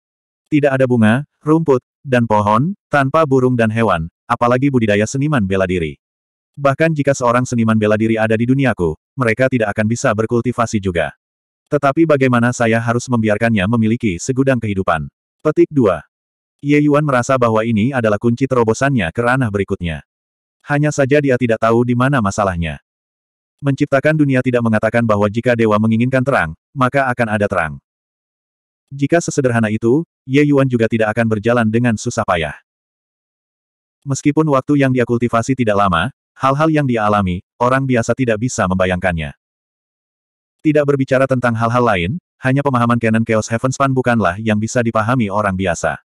[SPEAKER 1] Tidak ada bunga, rumput, dan pohon, tanpa burung dan hewan, apalagi budidaya seniman bela diri. Bahkan jika seorang seniman bela diri ada di duniaku, mereka tidak akan bisa berkultivasi juga. Tetapi bagaimana saya harus membiarkannya memiliki segudang kehidupan? Petik 2. Ye Yuan merasa bahwa ini adalah kunci terobosannya ke ranah berikutnya. Hanya saja dia tidak tahu di mana masalahnya. Menciptakan dunia tidak mengatakan bahwa jika dewa menginginkan terang, maka akan ada terang. Jika sesederhana itu, Ye Yuan juga tidak akan berjalan dengan susah payah. Meskipun waktu yang dia kultivasi tidak lama, hal-hal yang dia alami, orang biasa tidak bisa membayangkannya. Tidak berbicara tentang hal-hal lain, hanya pemahaman canon Chaos Heavenspan bukanlah yang bisa dipahami orang biasa.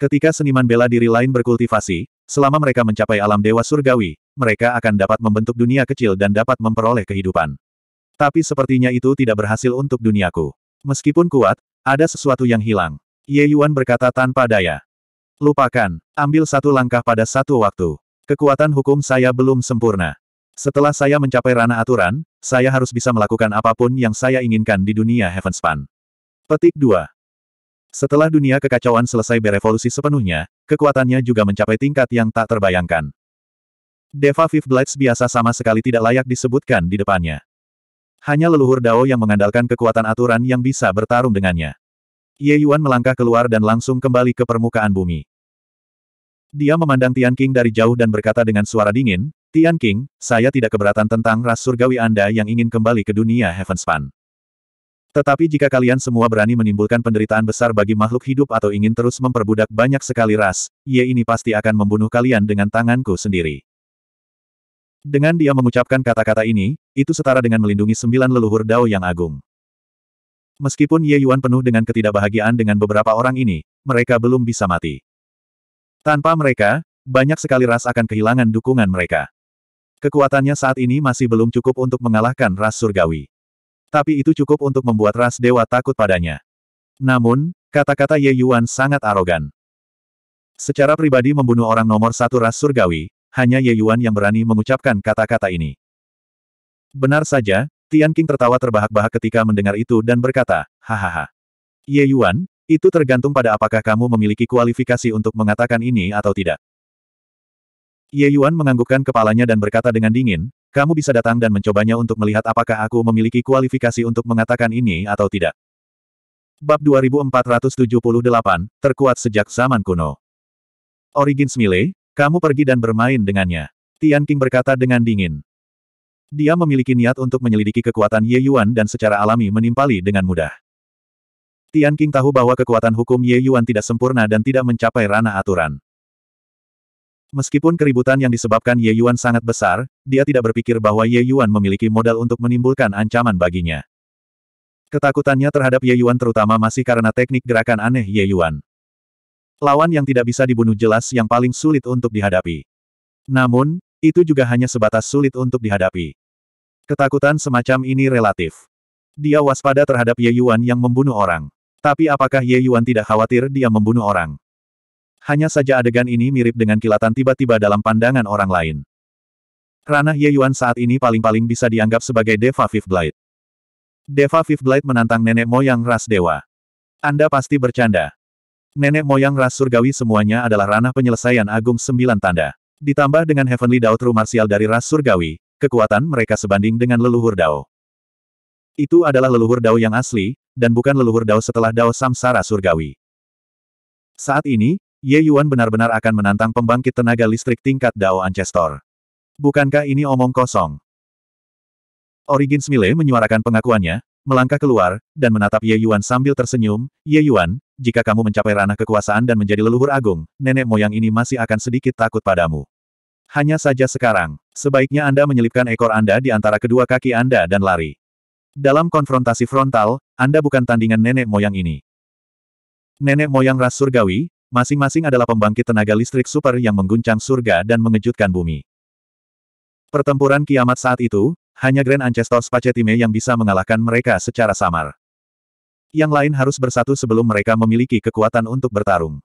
[SPEAKER 1] Ketika seniman bela diri lain berkultivasi, selama mereka mencapai alam dewa surgawi, mereka akan dapat membentuk dunia kecil dan dapat memperoleh kehidupan. Tapi sepertinya itu tidak berhasil untuk duniaku. Meskipun kuat, ada sesuatu yang hilang. Ye Yuan berkata tanpa daya. Lupakan, ambil satu langkah pada satu waktu. Kekuatan hukum saya belum sempurna. Setelah saya mencapai ranah aturan, saya harus bisa melakukan apapun yang saya inginkan di dunia Heavenspan. Petik 2. Setelah dunia kekacauan selesai berevolusi sepenuhnya, kekuatannya juga mencapai tingkat yang tak terbayangkan. Deva Fifth Blades biasa sama sekali tidak layak disebutkan di depannya. Hanya leluhur Dao yang mengandalkan kekuatan aturan yang bisa bertarung dengannya. Ye Yuan melangkah keluar dan langsung kembali ke permukaan bumi. Dia memandang Tian King dari jauh dan berkata dengan suara dingin, Tian King, saya tidak keberatan tentang ras surgawi Anda yang ingin kembali ke dunia Heavenspan. Tetapi jika kalian semua berani menimbulkan penderitaan besar bagi makhluk hidup atau ingin terus memperbudak banyak sekali ras, Ye ini pasti akan membunuh kalian dengan tanganku sendiri. Dengan dia mengucapkan kata-kata ini, itu setara dengan melindungi sembilan leluhur dao yang agung. Meskipun Ye Yuan penuh dengan ketidakbahagiaan dengan beberapa orang ini, mereka belum bisa mati. Tanpa mereka, banyak sekali ras akan kehilangan dukungan mereka. Kekuatannya saat ini masih belum cukup untuk mengalahkan ras surgawi. Tapi itu cukup untuk membuat ras dewa takut padanya. Namun, kata-kata Ye Yuan sangat arogan. Secara pribadi membunuh orang nomor satu ras surgawi, hanya Ye Yuan yang berani mengucapkan kata-kata ini. Benar saja, Tian King tertawa terbahak-bahak ketika mendengar itu dan berkata, hahaha. Ye Yuan, itu tergantung pada apakah kamu memiliki kualifikasi untuk mengatakan ini atau tidak. Ye Yuan menganggukkan kepalanya dan berkata dengan dingin, kamu bisa datang dan mencobanya untuk melihat apakah aku memiliki kualifikasi untuk mengatakan ini atau tidak. Bab 2478, Terkuat Sejak Zaman Kuno Origins Mile, kamu pergi dan bermain dengannya. Tian King berkata dengan dingin. Dia memiliki niat untuk menyelidiki kekuatan Ye Yuan dan secara alami menimpali dengan mudah. Tian King tahu bahwa kekuatan hukum Ye Yuan tidak sempurna dan tidak mencapai ranah aturan. Meskipun keributan yang disebabkan Ye Yuan sangat besar, dia tidak berpikir bahwa Ye Yuan memiliki modal untuk menimbulkan ancaman baginya. Ketakutannya terhadap Ye Yuan terutama masih karena teknik gerakan aneh Ye Yuan. Lawan yang tidak bisa dibunuh jelas yang paling sulit untuk dihadapi. Namun, itu juga hanya sebatas sulit untuk dihadapi. Ketakutan semacam ini relatif. Dia waspada terhadap Ye Yuan yang membunuh orang. Tapi apakah Ye Yuan tidak khawatir dia membunuh orang? Hanya saja adegan ini mirip dengan kilatan tiba-tiba dalam pandangan orang lain. Ranah Ye Yuan saat ini paling-paling bisa dianggap sebagai Deva Fifth Blade. Deva Fifth Blade menantang nenek moyang ras dewa. Anda pasti bercanda. Nenek moyang ras surgawi semuanya adalah ranah penyelesaian agung sembilan tanda. Ditambah dengan Heavenly Dao True Martial dari ras surgawi, kekuatan mereka sebanding dengan leluhur Dao. Itu adalah leluhur Dao yang asli, dan bukan leluhur Dao setelah Dao Samsara surgawi. Saat ini, Ye Yuan benar-benar akan menantang pembangkit tenaga listrik tingkat Dao Ancestor. Bukankah ini omong kosong? Origins Mile menyuarakan pengakuannya, melangkah keluar, dan menatap Ye Yuan sambil tersenyum, Ye Yuan, jika kamu mencapai ranah kekuasaan dan menjadi leluhur agung, nenek moyang ini masih akan sedikit takut padamu. Hanya saja sekarang, sebaiknya Anda menyelipkan ekor Anda di antara kedua kaki Anda dan lari. Dalam konfrontasi frontal, Anda bukan tandingan nenek moyang ini. Nenek moyang ras surgawi, Masing-masing adalah pembangkit tenaga listrik super yang mengguncang surga dan mengejutkan bumi. Pertempuran kiamat saat itu, hanya Grand Ancestor Pacetime yang bisa mengalahkan mereka secara samar. Yang lain harus bersatu sebelum mereka memiliki kekuatan untuk bertarung.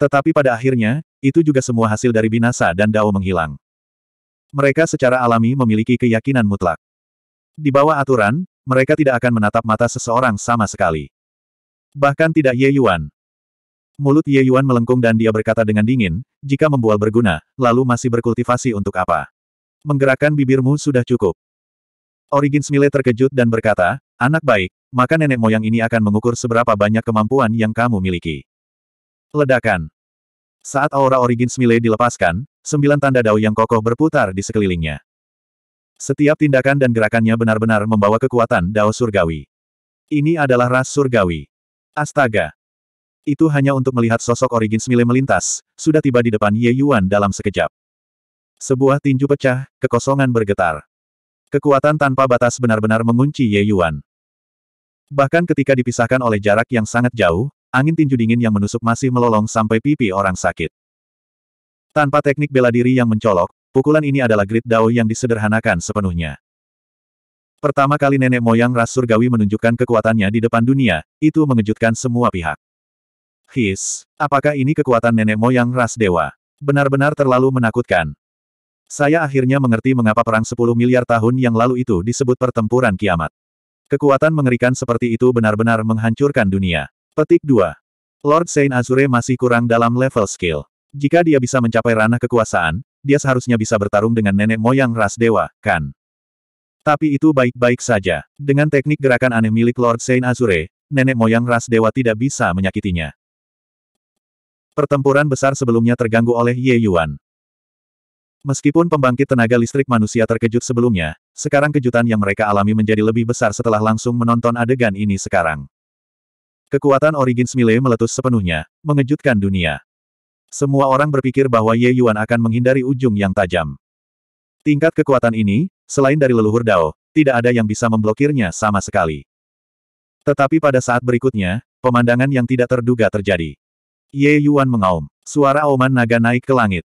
[SPEAKER 1] Tetapi pada akhirnya, itu juga semua hasil dari binasa dan Dao menghilang. Mereka secara alami memiliki keyakinan mutlak. Di bawah aturan, mereka tidak akan menatap mata seseorang sama sekali. Bahkan tidak Ye Yuan. Mulut Ye Yuan melengkung dan dia berkata dengan dingin, jika membual berguna, lalu masih berkultivasi untuk apa? Menggerakkan bibirmu sudah cukup. Origin Smile terkejut dan berkata, anak baik, maka nenek moyang ini akan mengukur seberapa banyak kemampuan yang kamu miliki. Ledakan. Saat aura Origin Smile dilepaskan, sembilan tanda dao yang kokoh berputar di sekelilingnya. Setiap tindakan dan gerakannya benar-benar membawa kekuatan dao surgawi. Ini adalah ras surgawi. Astaga! Itu hanya untuk melihat sosok Origins Mile melintas, sudah tiba di depan Ye Yuan dalam sekejap. Sebuah tinju pecah, kekosongan bergetar. Kekuatan tanpa batas benar-benar mengunci Ye Yuan. Bahkan ketika dipisahkan oleh jarak yang sangat jauh, angin tinju dingin yang menusuk masih melolong sampai pipi orang sakit. Tanpa teknik bela diri yang mencolok, pukulan ini adalah grid dao yang disederhanakan sepenuhnya. Pertama kali nenek moyang ras surgawi menunjukkan kekuatannya di depan dunia, itu mengejutkan semua pihak. His, apakah ini kekuatan nenek moyang ras dewa? Benar-benar terlalu menakutkan. Saya akhirnya mengerti mengapa perang 10 miliar tahun yang lalu itu disebut pertempuran kiamat. Kekuatan mengerikan seperti itu benar-benar menghancurkan dunia. Petik 2. Lord Saint Azure masih kurang dalam level skill. Jika dia bisa mencapai ranah kekuasaan, dia seharusnya bisa bertarung dengan nenek moyang ras dewa, kan? Tapi itu baik-baik saja. Dengan teknik gerakan aneh milik Lord Saint Azure, nenek moyang ras dewa tidak bisa menyakitinya. Pertempuran besar sebelumnya terganggu oleh Ye Yuan. Meskipun pembangkit tenaga listrik manusia terkejut sebelumnya, sekarang kejutan yang mereka alami menjadi lebih besar setelah langsung menonton adegan ini sekarang. Kekuatan Origins Mile meletus sepenuhnya, mengejutkan dunia. Semua orang berpikir bahwa Ye Yuan akan menghindari ujung yang tajam. Tingkat kekuatan ini, selain dari leluhur Dao, tidak ada yang bisa memblokirnya sama sekali. Tetapi pada saat berikutnya, pemandangan yang tidak terduga terjadi. Ye Yuan mengaum. Suara auman naga naik ke langit.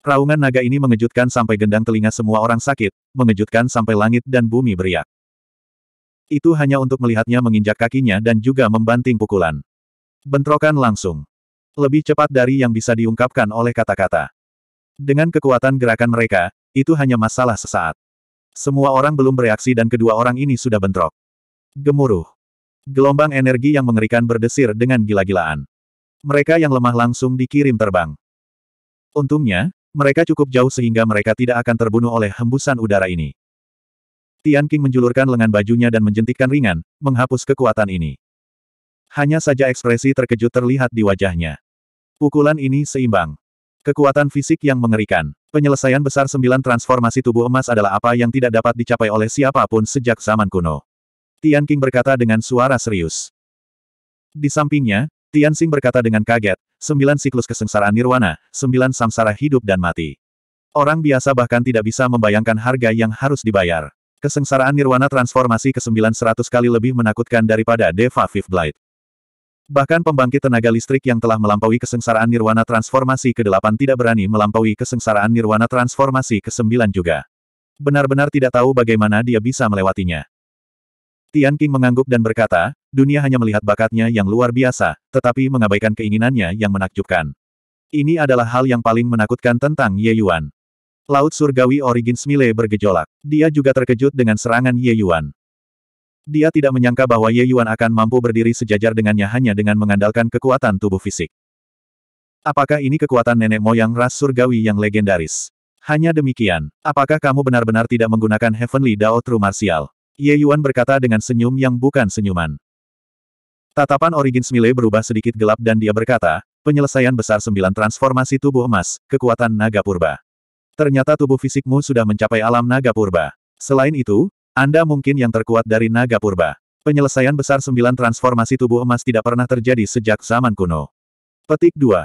[SPEAKER 1] Raungan naga ini mengejutkan sampai gendang telinga semua orang sakit, mengejutkan sampai langit dan bumi beriak. Itu hanya untuk melihatnya menginjak kakinya dan juga membanting pukulan. Bentrokan langsung. Lebih cepat dari yang bisa diungkapkan oleh kata-kata. Dengan kekuatan gerakan mereka, itu hanya masalah sesaat. Semua orang belum bereaksi dan kedua orang ini sudah bentrok. Gemuruh. Gelombang energi yang mengerikan berdesir dengan gila-gilaan mereka yang lemah langsung dikirim terbang. Untungnya, mereka cukup jauh sehingga mereka tidak akan terbunuh oleh hembusan udara ini. Tian King menjulurkan lengan bajunya dan menjentikkan ringan, menghapus kekuatan ini. Hanya saja ekspresi terkejut terlihat di wajahnya. Pukulan ini seimbang. Kekuatan fisik yang mengerikan. Penyelesaian besar sembilan transformasi tubuh emas adalah apa yang tidak dapat dicapai oleh siapapun sejak zaman kuno. Tian King berkata dengan suara serius. Di sampingnya, Tian Xing berkata dengan kaget, sembilan siklus kesengsaraan nirwana, sembilan samsara hidup dan mati. Orang biasa bahkan tidak bisa membayangkan harga yang harus dibayar. Kesengsaraan nirwana transformasi ke sembilan seratus kali lebih menakutkan daripada Deva Fifth Blade. Bahkan pembangkit tenaga listrik yang telah melampaui kesengsaraan nirwana transformasi ke-8 tidak berani melampaui kesengsaraan nirwana transformasi ke-9 juga. Benar-benar tidak tahu bagaimana dia bisa melewatinya. Tian King mengangguk dan berkata, dunia hanya melihat bakatnya yang luar biasa, tetapi mengabaikan keinginannya yang menakjubkan. Ini adalah hal yang paling menakutkan tentang Ye Yuan. Laut surgawi Origins Mile bergejolak. Dia juga terkejut dengan serangan Ye Yuan. Dia tidak menyangka bahwa Ye Yuan akan mampu berdiri sejajar dengannya hanya dengan mengandalkan kekuatan tubuh fisik. Apakah ini kekuatan nenek moyang ras surgawi yang legendaris? Hanya demikian, apakah kamu benar-benar tidak menggunakan Heavenly Dao True Martial? Ye Yuan berkata dengan senyum yang bukan senyuman. Tatapan Origins Mile berubah sedikit gelap dan dia berkata, penyelesaian besar sembilan transformasi tubuh emas, kekuatan naga purba. Ternyata tubuh fisikmu sudah mencapai alam naga purba. Selain itu, Anda mungkin yang terkuat dari naga purba. Penyelesaian besar sembilan transformasi tubuh emas tidak pernah terjadi sejak zaman kuno. Petik 2.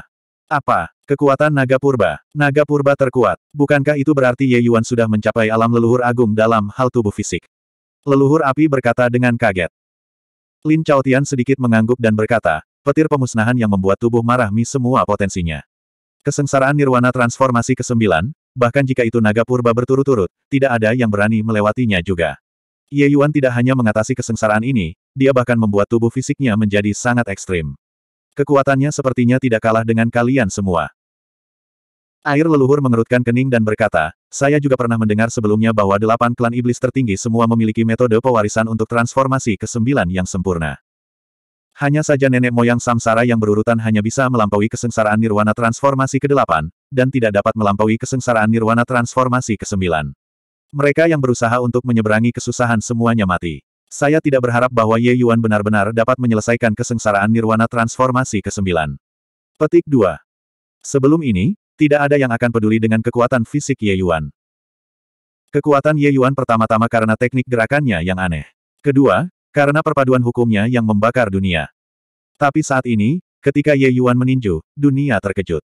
[SPEAKER 1] Apa? Kekuatan naga purba. Naga purba terkuat. Bukankah itu berarti Ye Yuan sudah mencapai alam leluhur agung dalam hal tubuh fisik? Leluhur api berkata dengan kaget. Lin Tian sedikit mengangguk dan berkata, petir pemusnahan yang membuat tubuh marahmi semua potensinya. Kesengsaraan nirwana transformasi ke-9, bahkan jika itu naga purba berturut-turut, tidak ada yang berani melewatinya juga. Ye Yuan tidak hanya mengatasi kesengsaraan ini, dia bahkan membuat tubuh fisiknya menjadi sangat ekstrim. Kekuatannya sepertinya tidak kalah dengan kalian semua. Air leluhur mengerutkan kening dan berkata, saya juga pernah mendengar sebelumnya bahwa delapan klan iblis tertinggi semua memiliki metode pewarisan untuk transformasi ke sembilan yang sempurna. Hanya saja nenek moyang samsara yang berurutan hanya bisa melampaui kesengsaraan nirwana transformasi ke delapan, dan tidak dapat melampaui kesengsaraan nirwana transformasi ke sembilan. Mereka yang berusaha untuk menyeberangi kesusahan semuanya mati. Saya tidak berharap bahwa Ye Yuan benar-benar dapat menyelesaikan kesengsaraan nirwana transformasi ke sembilan." Petik 2. Sebelum ini, tidak ada yang akan peduli dengan kekuatan fisik Ye Yuan. Kekuatan Ye Yuan pertama-tama karena teknik gerakannya yang aneh. Kedua, karena perpaduan hukumnya yang membakar dunia. Tapi saat ini, ketika Ye Yuan meninju, dunia terkejut.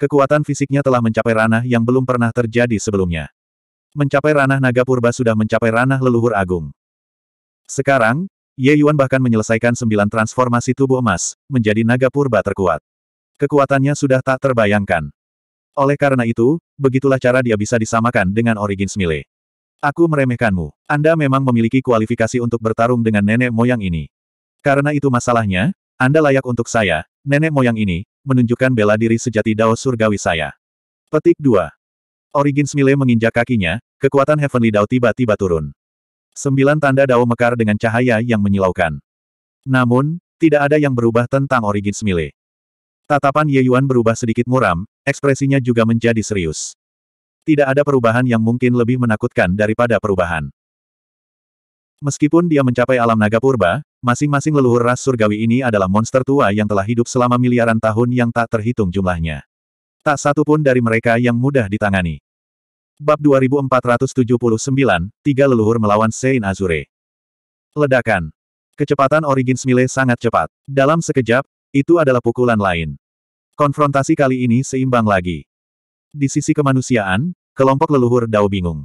[SPEAKER 1] Kekuatan fisiknya telah mencapai ranah yang belum pernah terjadi sebelumnya. Mencapai ranah naga purba sudah mencapai ranah leluhur agung. Sekarang, Ye Yuan bahkan menyelesaikan sembilan transformasi tubuh emas, menjadi naga purba terkuat. Kekuatannya sudah tak terbayangkan. Oleh karena itu, begitulah cara dia bisa disamakan dengan Origins Mile. Aku meremehkanmu. Anda memang memiliki kualifikasi untuk bertarung dengan nenek moyang ini. Karena itu masalahnya, Anda layak untuk saya, nenek moyang ini, menunjukkan bela diri sejati Dao Surgawi saya. Petik 2. Origins Mile menginjak kakinya, kekuatan Heavenly Dao tiba-tiba turun. Sembilan tanda Dao mekar dengan cahaya yang menyilaukan. Namun, tidak ada yang berubah tentang Origins Mile. Tatapan Ye Yuan berubah sedikit muram, ekspresinya juga menjadi serius. Tidak ada perubahan yang mungkin lebih menakutkan daripada perubahan. Meskipun dia mencapai alam naga purba, masing-masing leluhur ras surgawi ini adalah monster tua yang telah hidup selama miliaran tahun yang tak terhitung jumlahnya. Tak satu pun dari mereka yang mudah ditangani. Bab 2479, Tiga Leluhur Melawan Sein Azure. Ledakan. Kecepatan Origins Mile sangat cepat. Dalam sekejap, itu adalah pukulan lain. Konfrontasi kali ini seimbang lagi. Di sisi kemanusiaan, kelompok leluhur Dao bingung.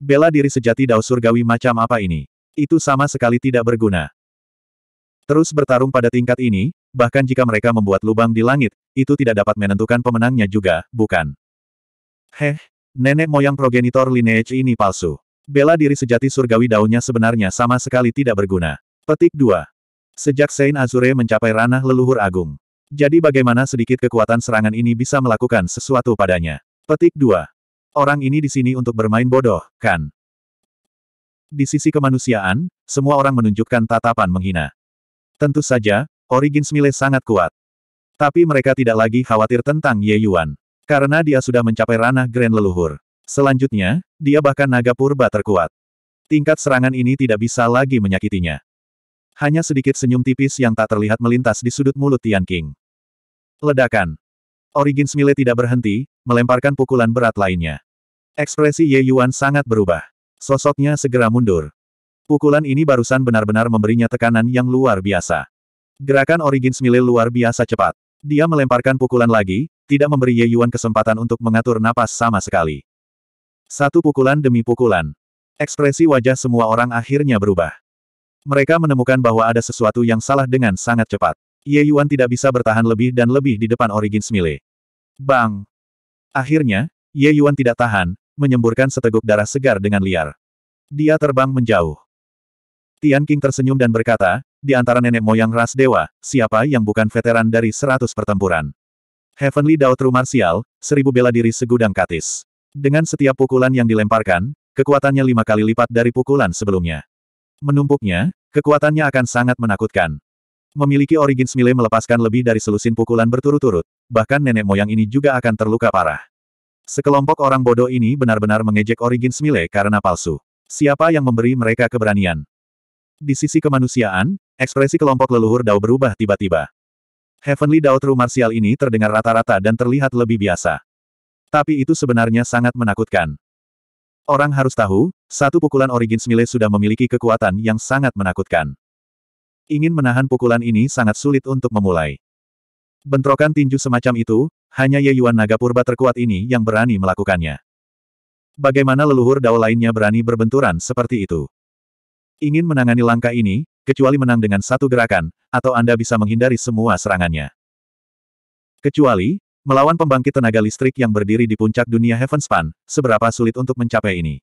[SPEAKER 1] Bela diri sejati Dao surgawi macam apa ini? Itu sama sekali tidak berguna. Terus bertarung pada tingkat ini, bahkan jika mereka membuat lubang di langit, itu tidak dapat menentukan pemenangnya juga, bukan? Heh, nenek moyang progenitor lineage ini palsu. Bela diri sejati surgawi daunnya sebenarnya sama sekali tidak berguna. Petik 2. Sejak Sein Azure mencapai ranah leluhur agung. Jadi bagaimana sedikit kekuatan serangan ini bisa melakukan sesuatu padanya. Petik 2. Orang ini di sini untuk bermain bodoh, kan? Di sisi kemanusiaan, semua orang menunjukkan tatapan menghina. Tentu saja, Origins Mile sangat kuat. Tapi mereka tidak lagi khawatir tentang Ye Yuan. Karena dia sudah mencapai ranah Grand Leluhur. Selanjutnya, dia bahkan naga purba terkuat. Tingkat serangan ini tidak bisa lagi menyakitinya hanya sedikit senyum tipis yang tak terlihat melintas di sudut mulut Tian King. Ledakan. Origins Mile tidak berhenti, melemparkan pukulan berat lainnya. Ekspresi Ye Yuan sangat berubah. Sosoknya segera mundur. Pukulan ini barusan benar-benar memberinya tekanan yang luar biasa. Gerakan Origins Mile luar biasa cepat. Dia melemparkan pukulan lagi, tidak memberi Ye Yuan kesempatan untuk mengatur napas sama sekali. Satu pukulan demi pukulan. Ekspresi wajah semua orang akhirnya berubah. Mereka menemukan bahwa ada sesuatu yang salah dengan sangat cepat. Ye Yuan tidak bisa bertahan lebih dan lebih di depan Origins Mile. Bang! Akhirnya, Ye Yuan tidak tahan, menyemburkan seteguk darah segar dengan liar. Dia terbang menjauh. Tian King tersenyum dan berkata, di antara nenek moyang ras dewa, siapa yang bukan veteran dari seratus pertempuran? Heavenly Dao True Martial, seribu bela diri segudang katis. Dengan setiap pukulan yang dilemparkan, kekuatannya lima kali lipat dari pukulan sebelumnya menumpuknya, kekuatannya akan sangat menakutkan. Memiliki origin Smile melepaskan lebih dari selusin pukulan berturut-turut, bahkan nenek moyang ini juga akan terluka parah. Sekelompok orang bodoh ini benar-benar mengejek origin Smile karena palsu. Siapa yang memberi mereka keberanian? Di sisi kemanusiaan, ekspresi kelompok leluhur Dao berubah tiba-tiba. Heavenly Dao True Martial ini terdengar rata-rata dan terlihat lebih biasa. Tapi itu sebenarnya sangat menakutkan. Orang harus tahu, satu pukulan Origins Mile sudah memiliki kekuatan yang sangat menakutkan. Ingin menahan pukulan ini sangat sulit untuk memulai. Bentrokan tinju semacam itu, hanya Ye Yuan Naga Purba terkuat ini yang berani melakukannya. Bagaimana leluhur dao lainnya berani berbenturan seperti itu? Ingin menangani langkah ini, kecuali menang dengan satu gerakan, atau Anda bisa menghindari semua serangannya. Kecuali, Melawan pembangkit tenaga listrik yang berdiri di puncak dunia Heavenspan, seberapa sulit untuk mencapai ini.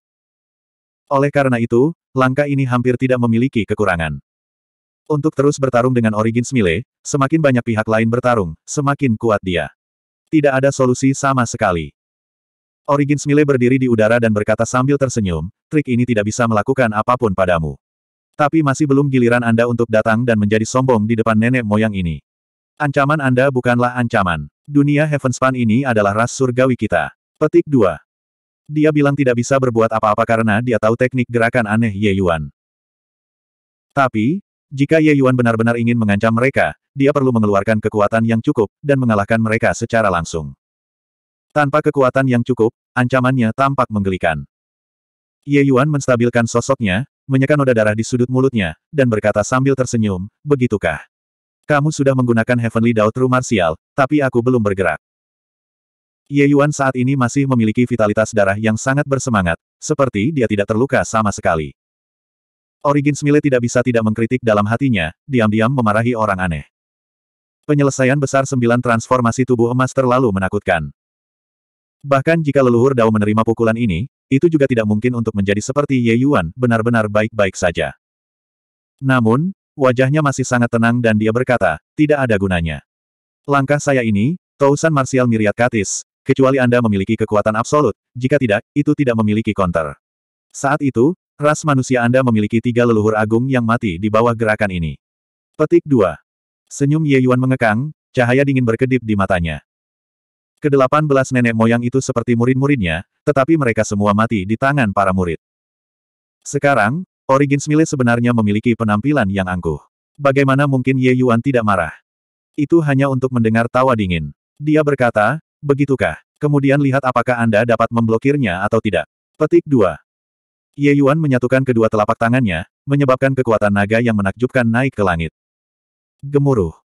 [SPEAKER 1] Oleh karena itu, langkah ini hampir tidak memiliki kekurangan. Untuk terus bertarung dengan Origins Mile, semakin banyak pihak lain bertarung, semakin kuat dia. Tidak ada solusi sama sekali. Origins Mile berdiri di udara dan berkata sambil tersenyum, trik ini tidak bisa melakukan apapun padamu. Tapi masih belum giliran Anda untuk datang dan menjadi sombong di depan nenek moyang ini. Ancaman Anda bukanlah ancaman. Dunia Heavenspan ini adalah ras surgawi kita. Petik 2. Dia bilang tidak bisa berbuat apa-apa karena dia tahu teknik gerakan aneh Ye Yuan. Tapi, jika Ye Yuan benar-benar ingin mengancam mereka, dia perlu mengeluarkan kekuatan yang cukup, dan mengalahkan mereka secara langsung. Tanpa kekuatan yang cukup, ancamannya tampak menggelikan. Ye Yuan menstabilkan sosoknya, menyekan noda darah di sudut mulutnya, dan berkata sambil tersenyum, begitukah? Kamu sudah menggunakan Heavenly Dao True Martial, tapi aku belum bergerak. Ye Yuan saat ini masih memiliki vitalitas darah yang sangat bersemangat, seperti dia tidak terluka sama sekali. Origin Smile tidak bisa tidak mengkritik dalam hatinya, diam-diam memarahi orang aneh. Penyelesaian besar sembilan transformasi tubuh emas terlalu menakutkan. Bahkan jika leluhur Dao menerima pukulan ini, itu juga tidak mungkin untuk menjadi seperti Ye Yuan, benar-benar baik-baik saja. Namun, Wajahnya masih sangat tenang dan dia berkata, tidak ada gunanya. Langkah saya ini, Tausan Martial Miriat Katis, kecuali Anda memiliki kekuatan absolut, jika tidak, itu tidak memiliki konter. Saat itu, ras manusia Anda memiliki tiga leluhur agung yang mati di bawah gerakan ini. Petik 2. Senyum Ye Yuan mengekang, cahaya dingin berkedip di matanya. Kedelapan belas nenek moyang itu seperti murid-muridnya, tetapi mereka semua mati di tangan para murid. Sekarang, Origins Mile sebenarnya memiliki penampilan yang angkuh. Bagaimana mungkin Ye Yuan tidak marah? Itu hanya untuk mendengar tawa dingin. Dia berkata, begitukah? Kemudian lihat apakah Anda dapat memblokirnya atau tidak. Petik 2. Ye Yuan menyatukan kedua telapak tangannya, menyebabkan kekuatan naga yang menakjubkan naik ke langit. Gemuruh.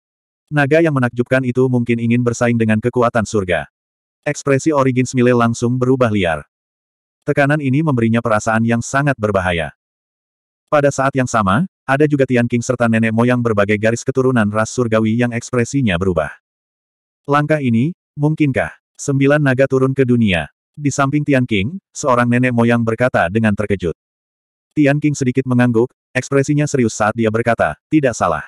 [SPEAKER 1] Naga yang menakjubkan itu mungkin ingin bersaing dengan kekuatan surga. Ekspresi Origins Mile langsung berubah liar. Tekanan ini memberinya perasaan yang sangat berbahaya. Pada saat yang sama, ada juga Tian King serta nenek moyang berbagai garis keturunan ras surgawi yang ekspresinya berubah. Langkah ini, mungkinkah? Sembilan naga turun ke dunia. Di samping Tian King, seorang nenek moyang berkata dengan terkejut. Tian King sedikit mengangguk, ekspresinya serius saat dia berkata, tidak salah.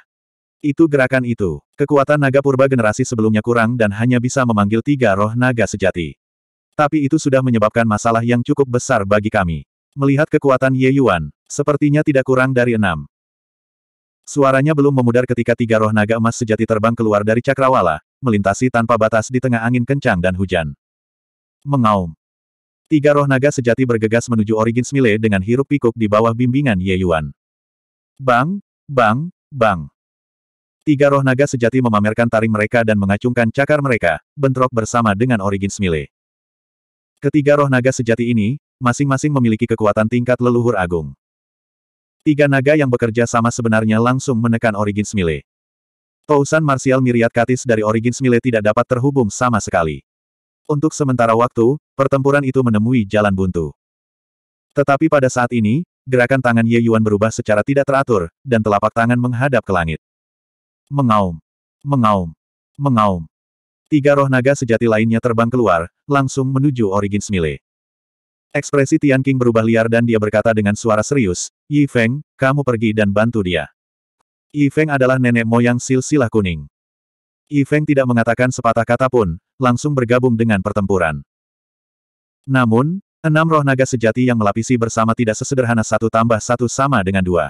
[SPEAKER 1] Itu gerakan itu. Kekuatan naga purba generasi sebelumnya kurang dan hanya bisa memanggil tiga roh naga sejati. Tapi itu sudah menyebabkan masalah yang cukup besar bagi kami. Melihat kekuatan Ye Yuan, sepertinya tidak kurang dari enam. Suaranya belum memudar ketika tiga roh naga emas sejati terbang keluar dari cakrawala, melintasi tanpa batas di tengah angin kencang dan hujan. Mengaum. Tiga roh naga sejati bergegas menuju Origins Mile dengan hirup pikuk di bawah bimbingan Ye Yuan. Bang, bang, bang. Tiga roh naga sejati memamerkan taring mereka dan mengacungkan cakar mereka, bentrok bersama dengan Origins Mile. Ketiga roh naga sejati ini, masing-masing memiliki kekuatan tingkat leluhur agung. Tiga naga yang bekerja sama sebenarnya langsung menekan Origins Mile. Tousan Marsial Miriat Katis dari Origins Mile tidak dapat terhubung sama sekali. Untuk sementara waktu, pertempuran itu menemui jalan buntu. Tetapi pada saat ini, gerakan tangan Ye Yuan berubah secara tidak teratur, dan telapak tangan menghadap ke langit. Mengaum. Mengaum. Mengaum. Tiga roh naga sejati lainnya terbang keluar, langsung menuju Origins Mile. Ekspresi Tian King berubah liar dan dia berkata dengan suara serius, Yi Feng, kamu pergi dan bantu dia. Yi Feng adalah nenek moyang silsilah kuning. Yi Feng tidak mengatakan sepatah kata pun, langsung bergabung dengan pertempuran. Namun, enam roh naga sejati yang melapisi bersama tidak sesederhana satu tambah satu sama dengan dua.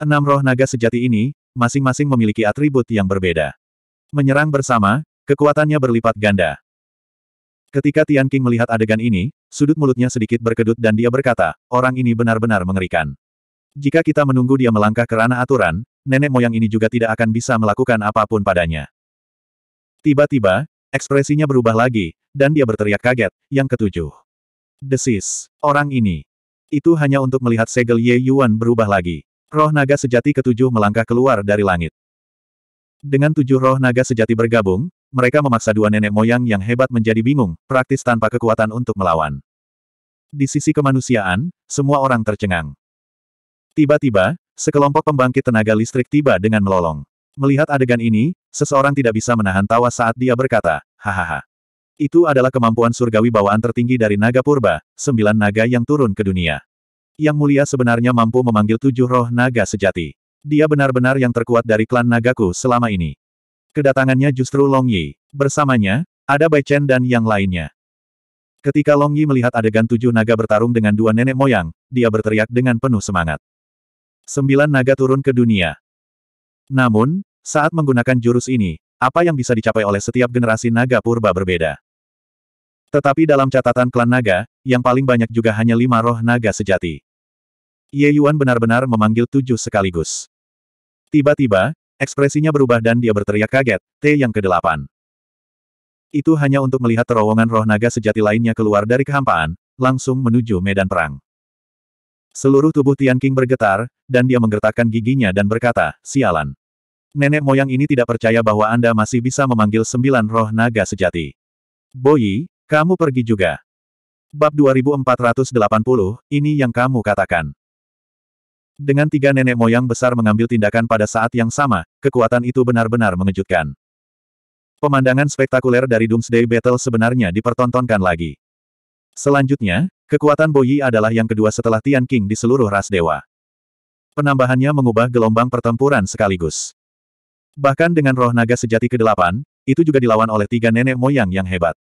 [SPEAKER 1] Enam roh naga sejati ini, masing-masing memiliki atribut yang berbeda. Menyerang bersama, kekuatannya berlipat ganda. Ketika Tian King melihat adegan ini, sudut mulutnya sedikit berkedut dan dia berkata, orang ini benar-benar mengerikan. Jika kita menunggu dia melangkah ke ranah aturan, nenek moyang ini juga tidak akan bisa melakukan apapun padanya. Tiba-tiba, ekspresinya berubah lagi, dan dia berteriak kaget, yang ketujuh. Desis, orang ini. Itu hanya untuk melihat segel Ye Yuan berubah lagi. Roh naga sejati ketujuh melangkah keluar dari langit. Dengan tujuh roh naga sejati bergabung, mereka memaksa dua nenek moyang yang hebat menjadi bingung, praktis tanpa kekuatan untuk melawan. Di sisi kemanusiaan, semua orang tercengang. Tiba-tiba, sekelompok pembangkit tenaga listrik tiba dengan melolong. Melihat adegan ini, seseorang tidak bisa menahan tawa saat dia berkata, hahaha. Itu adalah kemampuan surgawi bawaan tertinggi dari naga purba, sembilan naga yang turun ke dunia. Yang mulia sebenarnya mampu memanggil tujuh roh naga sejati. Dia benar-benar yang terkuat dari klan nagaku selama ini. Kedatangannya justru Long Yi. Bersamanya, ada Bai Chen dan yang lainnya. Ketika Long Yi melihat adegan tujuh naga bertarung dengan dua nenek moyang, dia berteriak dengan penuh semangat. Sembilan naga turun ke dunia. Namun, saat menggunakan jurus ini, apa yang bisa dicapai oleh setiap generasi naga purba berbeda. Tetapi dalam catatan klan naga, yang paling banyak juga hanya lima roh naga sejati. Ye Yuan benar-benar memanggil tujuh sekaligus. Tiba-tiba, Ekspresinya berubah dan dia berteriak kaget, T yang kedelapan. Itu hanya untuk melihat terowongan roh naga sejati lainnya keluar dari kehampaan, langsung menuju medan perang. Seluruh tubuh Tian King bergetar, dan dia menggertakkan giginya dan berkata, sialan. Nenek moyang ini tidak percaya bahwa Anda masih bisa memanggil sembilan roh naga sejati. Boyi, kamu pergi juga. Bab 2480, ini yang kamu katakan. Dengan tiga nenek moyang besar mengambil tindakan pada saat yang sama, kekuatan itu benar-benar mengejutkan. Pemandangan spektakuler dari Doomsday Battle sebenarnya dipertontonkan lagi. Selanjutnya, kekuatan Boyi adalah yang kedua setelah Tian King di seluruh ras dewa. Penambahannya mengubah gelombang pertempuran sekaligus. Bahkan dengan roh naga sejati ke-8, itu juga dilawan oleh tiga nenek moyang yang hebat.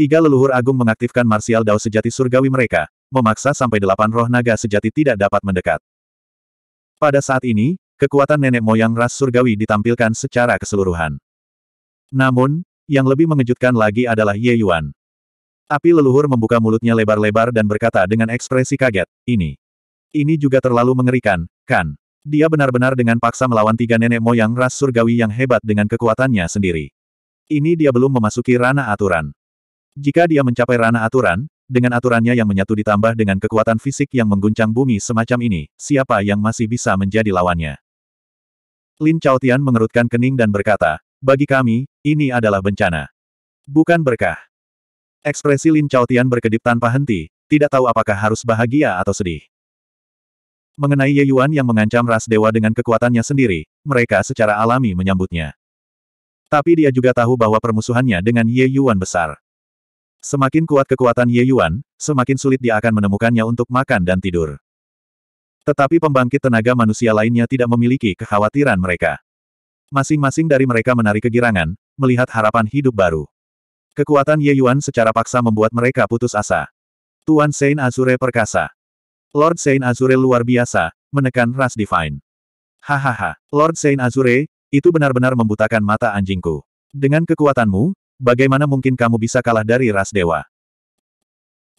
[SPEAKER 1] Tiga leluhur agung mengaktifkan Martial Dao sejati surgawi mereka, memaksa sampai delapan roh naga sejati tidak dapat mendekat. Pada saat ini, kekuatan nenek moyang ras surgawi ditampilkan secara keseluruhan. Namun, yang lebih mengejutkan lagi adalah Ye Yuan. Api leluhur membuka mulutnya lebar-lebar dan berkata dengan ekspresi kaget, ini. Ini juga terlalu mengerikan, kan? Dia benar-benar dengan paksa melawan tiga nenek moyang ras surgawi yang hebat dengan kekuatannya sendiri. Ini dia belum memasuki ranah aturan. Jika dia mencapai ranah aturan, dengan aturannya yang menyatu ditambah dengan kekuatan fisik yang mengguncang bumi semacam ini, siapa yang masih bisa menjadi lawannya? Lin Chaotian mengerutkan kening dan berkata, bagi kami, ini adalah bencana. Bukan berkah. Ekspresi Lin Chaotian berkedip tanpa henti, tidak tahu apakah harus bahagia atau sedih. Mengenai Ye Yuan yang mengancam ras dewa dengan kekuatannya sendiri, mereka secara alami menyambutnya. Tapi dia juga tahu bahwa permusuhannya dengan Ye Yuan besar. Semakin kuat kekuatan Ye Yuan, semakin sulit dia akan menemukannya untuk makan dan tidur. Tetapi pembangkit tenaga manusia lainnya tidak memiliki kekhawatiran mereka. Masing-masing dari mereka menarik kegirangan, melihat harapan hidup baru. Kekuatan Ye Yuan secara paksa membuat mereka putus asa. Tuan Saint Azure perkasa. Lord Saint Azure luar biasa, menekan ras divine. Hahaha, Lord Saint Azure, itu benar-benar membutakan mata anjingku. Dengan kekuatanmu, Bagaimana mungkin kamu bisa kalah dari ras dewa?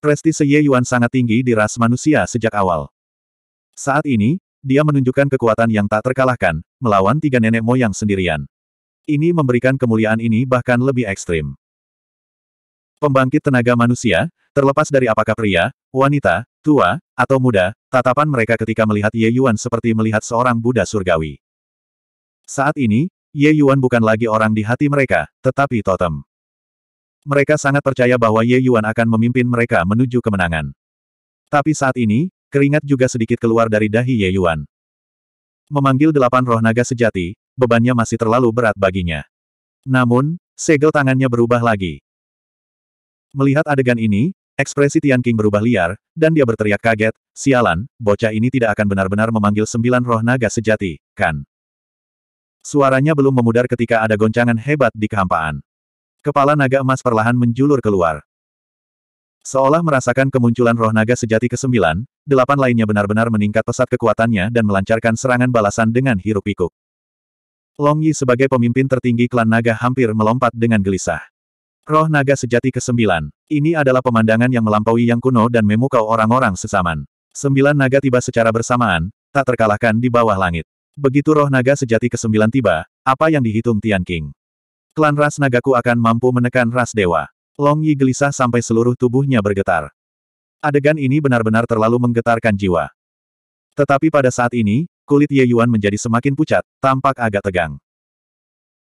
[SPEAKER 1] Prestise Ye Yuan sangat tinggi di ras manusia sejak awal. Saat ini, dia menunjukkan kekuatan yang tak terkalahkan, melawan tiga nenek moyang sendirian. Ini memberikan kemuliaan ini bahkan lebih ekstrim. Pembangkit tenaga manusia, terlepas dari apakah pria, wanita, tua, atau muda, tatapan mereka ketika melihat Ye Yuan seperti melihat seorang Buddha surgawi. Saat ini, Ye Yuan bukan lagi orang di hati mereka, tetapi totem. Mereka sangat percaya bahwa Ye Yuan akan memimpin mereka menuju kemenangan. Tapi saat ini, keringat juga sedikit keluar dari dahi Ye Yuan. Memanggil delapan roh naga sejati, bebannya masih terlalu berat baginya. Namun, segel tangannya berubah lagi. Melihat adegan ini, ekspresi Tian King berubah liar, dan dia berteriak kaget, sialan, bocah ini tidak akan benar-benar memanggil sembilan roh naga sejati, kan? Suaranya belum memudar ketika ada goncangan hebat di kehampaan. Kepala naga emas perlahan menjulur keluar. Seolah merasakan kemunculan roh naga sejati ke-9, delapan lainnya benar-benar meningkat pesat kekuatannya dan melancarkan serangan balasan dengan hirup pikuk Long Yi sebagai pemimpin tertinggi klan naga hampir melompat dengan gelisah. Roh naga sejati ke-9. Ini adalah pemandangan yang melampaui yang kuno dan memukau orang-orang sesaman. Sembilan naga tiba secara bersamaan, tak terkalahkan di bawah langit. Begitu roh naga sejati ke-9 tiba, apa yang dihitung Tian King? Klan ras nagaku akan mampu menekan ras dewa. Long Yi gelisah sampai seluruh tubuhnya bergetar. Adegan ini benar-benar terlalu menggetarkan jiwa. Tetapi pada saat ini, kulit Ye Yuan menjadi semakin pucat, tampak agak tegang.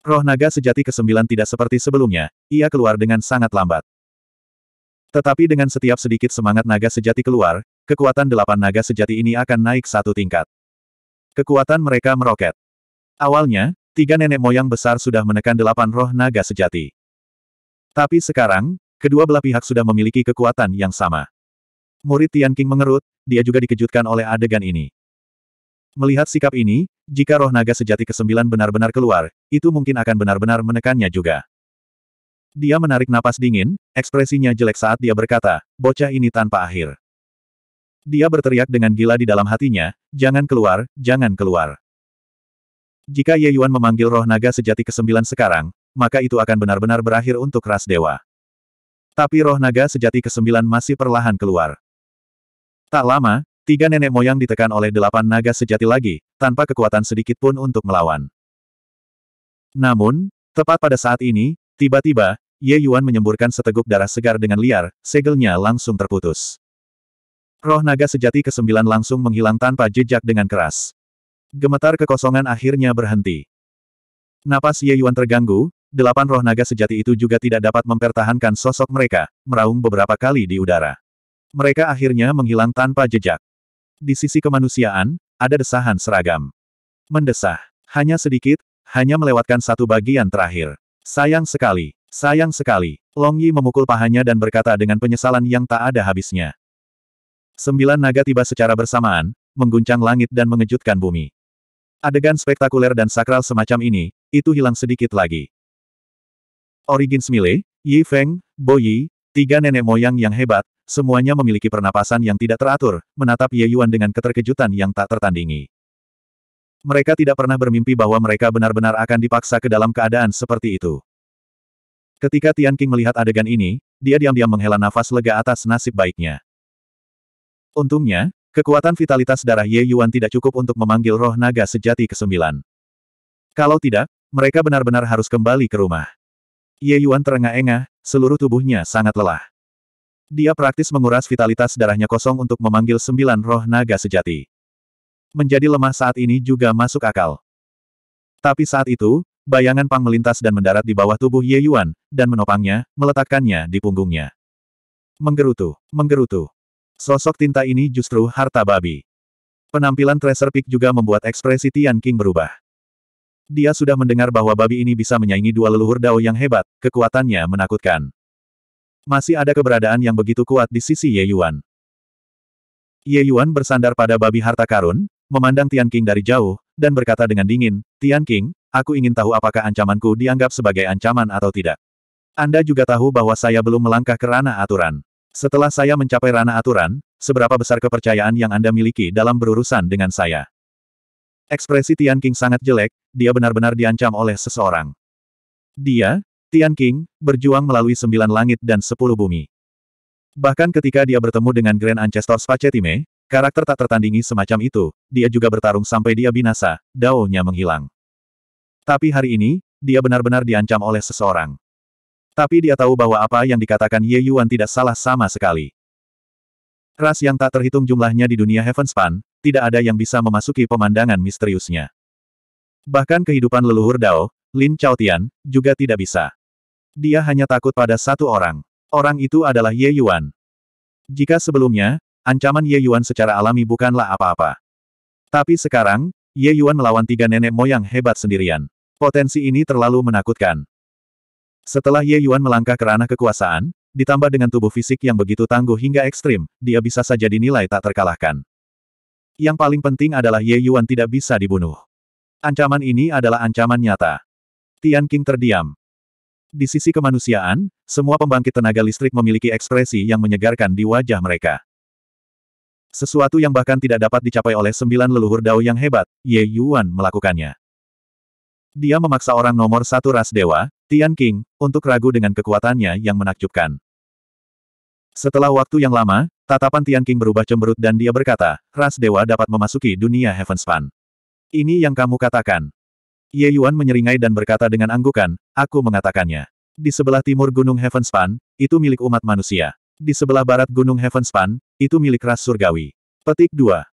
[SPEAKER 1] Roh naga sejati ke-9 tidak seperti sebelumnya, ia keluar dengan sangat lambat. Tetapi dengan setiap sedikit semangat naga sejati keluar, kekuatan delapan naga sejati ini akan naik satu tingkat. Kekuatan mereka meroket. Awalnya, tiga nenek moyang besar sudah menekan delapan roh naga sejati. Tapi sekarang, kedua belah pihak sudah memiliki kekuatan yang sama. Murid Tian King mengerut, dia juga dikejutkan oleh adegan ini. Melihat sikap ini, jika roh naga sejati kesembilan benar-benar keluar, itu mungkin akan benar-benar menekannya juga. Dia menarik napas dingin, ekspresinya jelek saat dia berkata, bocah ini tanpa akhir. Dia berteriak dengan gila di dalam hatinya, jangan keluar, jangan keluar. Jika Ye Yuan memanggil roh naga sejati ke-9 sekarang, maka itu akan benar-benar berakhir untuk ras dewa. Tapi roh naga sejati ke-9 masih perlahan keluar. Tak lama, tiga nenek moyang ditekan oleh delapan naga sejati lagi, tanpa kekuatan sedikit pun untuk melawan. Namun, tepat pada saat ini, tiba-tiba, Ye Yuan menyemburkan seteguk darah segar dengan liar, segelnya langsung terputus. Roh naga sejati ke-9 langsung menghilang tanpa jejak dengan keras. Gemetar kekosongan akhirnya berhenti. Napas Ye Yuan terganggu, delapan roh naga sejati itu juga tidak dapat mempertahankan sosok mereka, meraung beberapa kali di udara. Mereka akhirnya menghilang tanpa jejak. Di sisi kemanusiaan, ada desahan seragam. Mendesah. Hanya sedikit, hanya melewatkan satu bagian terakhir. Sayang sekali, sayang sekali. Long Yi memukul pahanya dan berkata dengan penyesalan yang tak ada habisnya. Sembilan naga tiba secara bersamaan, mengguncang langit dan mengejutkan bumi. Adegan spektakuler dan sakral semacam ini, itu hilang sedikit lagi. Origins Mile, Yi Feng, Bo Yi, tiga nenek moyang yang hebat, semuanya memiliki pernapasan yang tidak teratur, menatap Ye Yuan dengan keterkejutan yang tak tertandingi. Mereka tidak pernah bermimpi bahwa mereka benar-benar akan dipaksa ke dalam keadaan seperti itu. Ketika Tian King melihat adegan ini, dia diam-diam menghela nafas lega atas nasib baiknya. Untungnya, Kekuatan vitalitas darah Ye Yuan tidak cukup untuk memanggil roh naga sejati ke-9. Kalau tidak, mereka benar-benar harus kembali ke rumah. Ye Yuan terengah-engah, seluruh tubuhnya sangat lelah. Dia praktis menguras vitalitas darahnya kosong untuk memanggil sembilan roh naga sejati. Menjadi lemah saat ini juga masuk akal. Tapi saat itu, bayangan Pang melintas dan mendarat di bawah tubuh Ye Yuan, dan menopangnya, meletakkannya di punggungnya. Menggerutu, menggerutu. Sosok tinta ini justru harta babi. Penampilan Tracer Peak juga membuat ekspresi Tian King berubah. Dia sudah mendengar bahwa babi ini bisa menyaingi dua leluhur Dao yang hebat, kekuatannya menakutkan. Masih ada keberadaan yang begitu kuat di sisi Ye Yuan. Ye Yuan bersandar pada babi harta karun, memandang Tian King dari jauh, dan berkata dengan dingin, Tian King, aku ingin tahu apakah ancamanku dianggap sebagai ancaman atau tidak. Anda juga tahu bahwa saya belum melangkah ke ranah aturan. Setelah saya mencapai ranah aturan, seberapa besar kepercayaan yang Anda miliki dalam berurusan dengan saya? Ekspresi Tian King sangat jelek, dia benar-benar diancam oleh seseorang. Dia, Tian King, berjuang melalui sembilan langit dan sepuluh bumi. Bahkan ketika dia bertemu dengan Grand Ancestor Spacetime, karakter tak tertandingi semacam itu, dia juga bertarung sampai dia binasa, daunnya menghilang. Tapi hari ini, dia benar-benar diancam oleh seseorang. Tapi dia tahu bahwa apa yang dikatakan Ye Yuan tidak salah sama sekali. Ras yang tak terhitung jumlahnya di dunia Heavenspan, tidak ada yang bisa memasuki pemandangan misteriusnya. Bahkan kehidupan leluhur Dao, Lin Chaotian, juga tidak bisa. Dia hanya takut pada satu orang. Orang itu adalah Ye Yuan. Jika sebelumnya, ancaman Ye Yuan secara alami bukanlah apa-apa. Tapi sekarang, Ye Yuan melawan tiga nenek moyang hebat sendirian. Potensi ini terlalu menakutkan. Setelah Ye Yuan melangkah ke ranah kekuasaan, ditambah dengan tubuh fisik yang begitu tangguh hingga ekstrim, dia bisa saja dinilai tak terkalahkan. Yang paling penting adalah Ye Yuan tidak bisa dibunuh. Ancaman ini adalah ancaman nyata. Tian King terdiam. Di sisi kemanusiaan, semua pembangkit tenaga listrik memiliki ekspresi yang menyegarkan di wajah mereka. Sesuatu yang bahkan tidak dapat dicapai oleh sembilan leluhur dao yang hebat, Ye Yuan melakukannya. Dia memaksa orang nomor satu ras dewa, Tian King, untuk ragu dengan kekuatannya yang menakjubkan. Setelah waktu yang lama, tatapan Tian King berubah cemberut dan dia berkata, ras dewa dapat memasuki dunia Heaven Span. Ini yang kamu katakan. Ye Yuan menyeringai dan berkata dengan anggukan, aku mengatakannya. Di sebelah timur Gunung Heaven Span, itu milik umat manusia. Di sebelah barat Gunung Heaven Span, itu milik ras surgawi. Petik 2.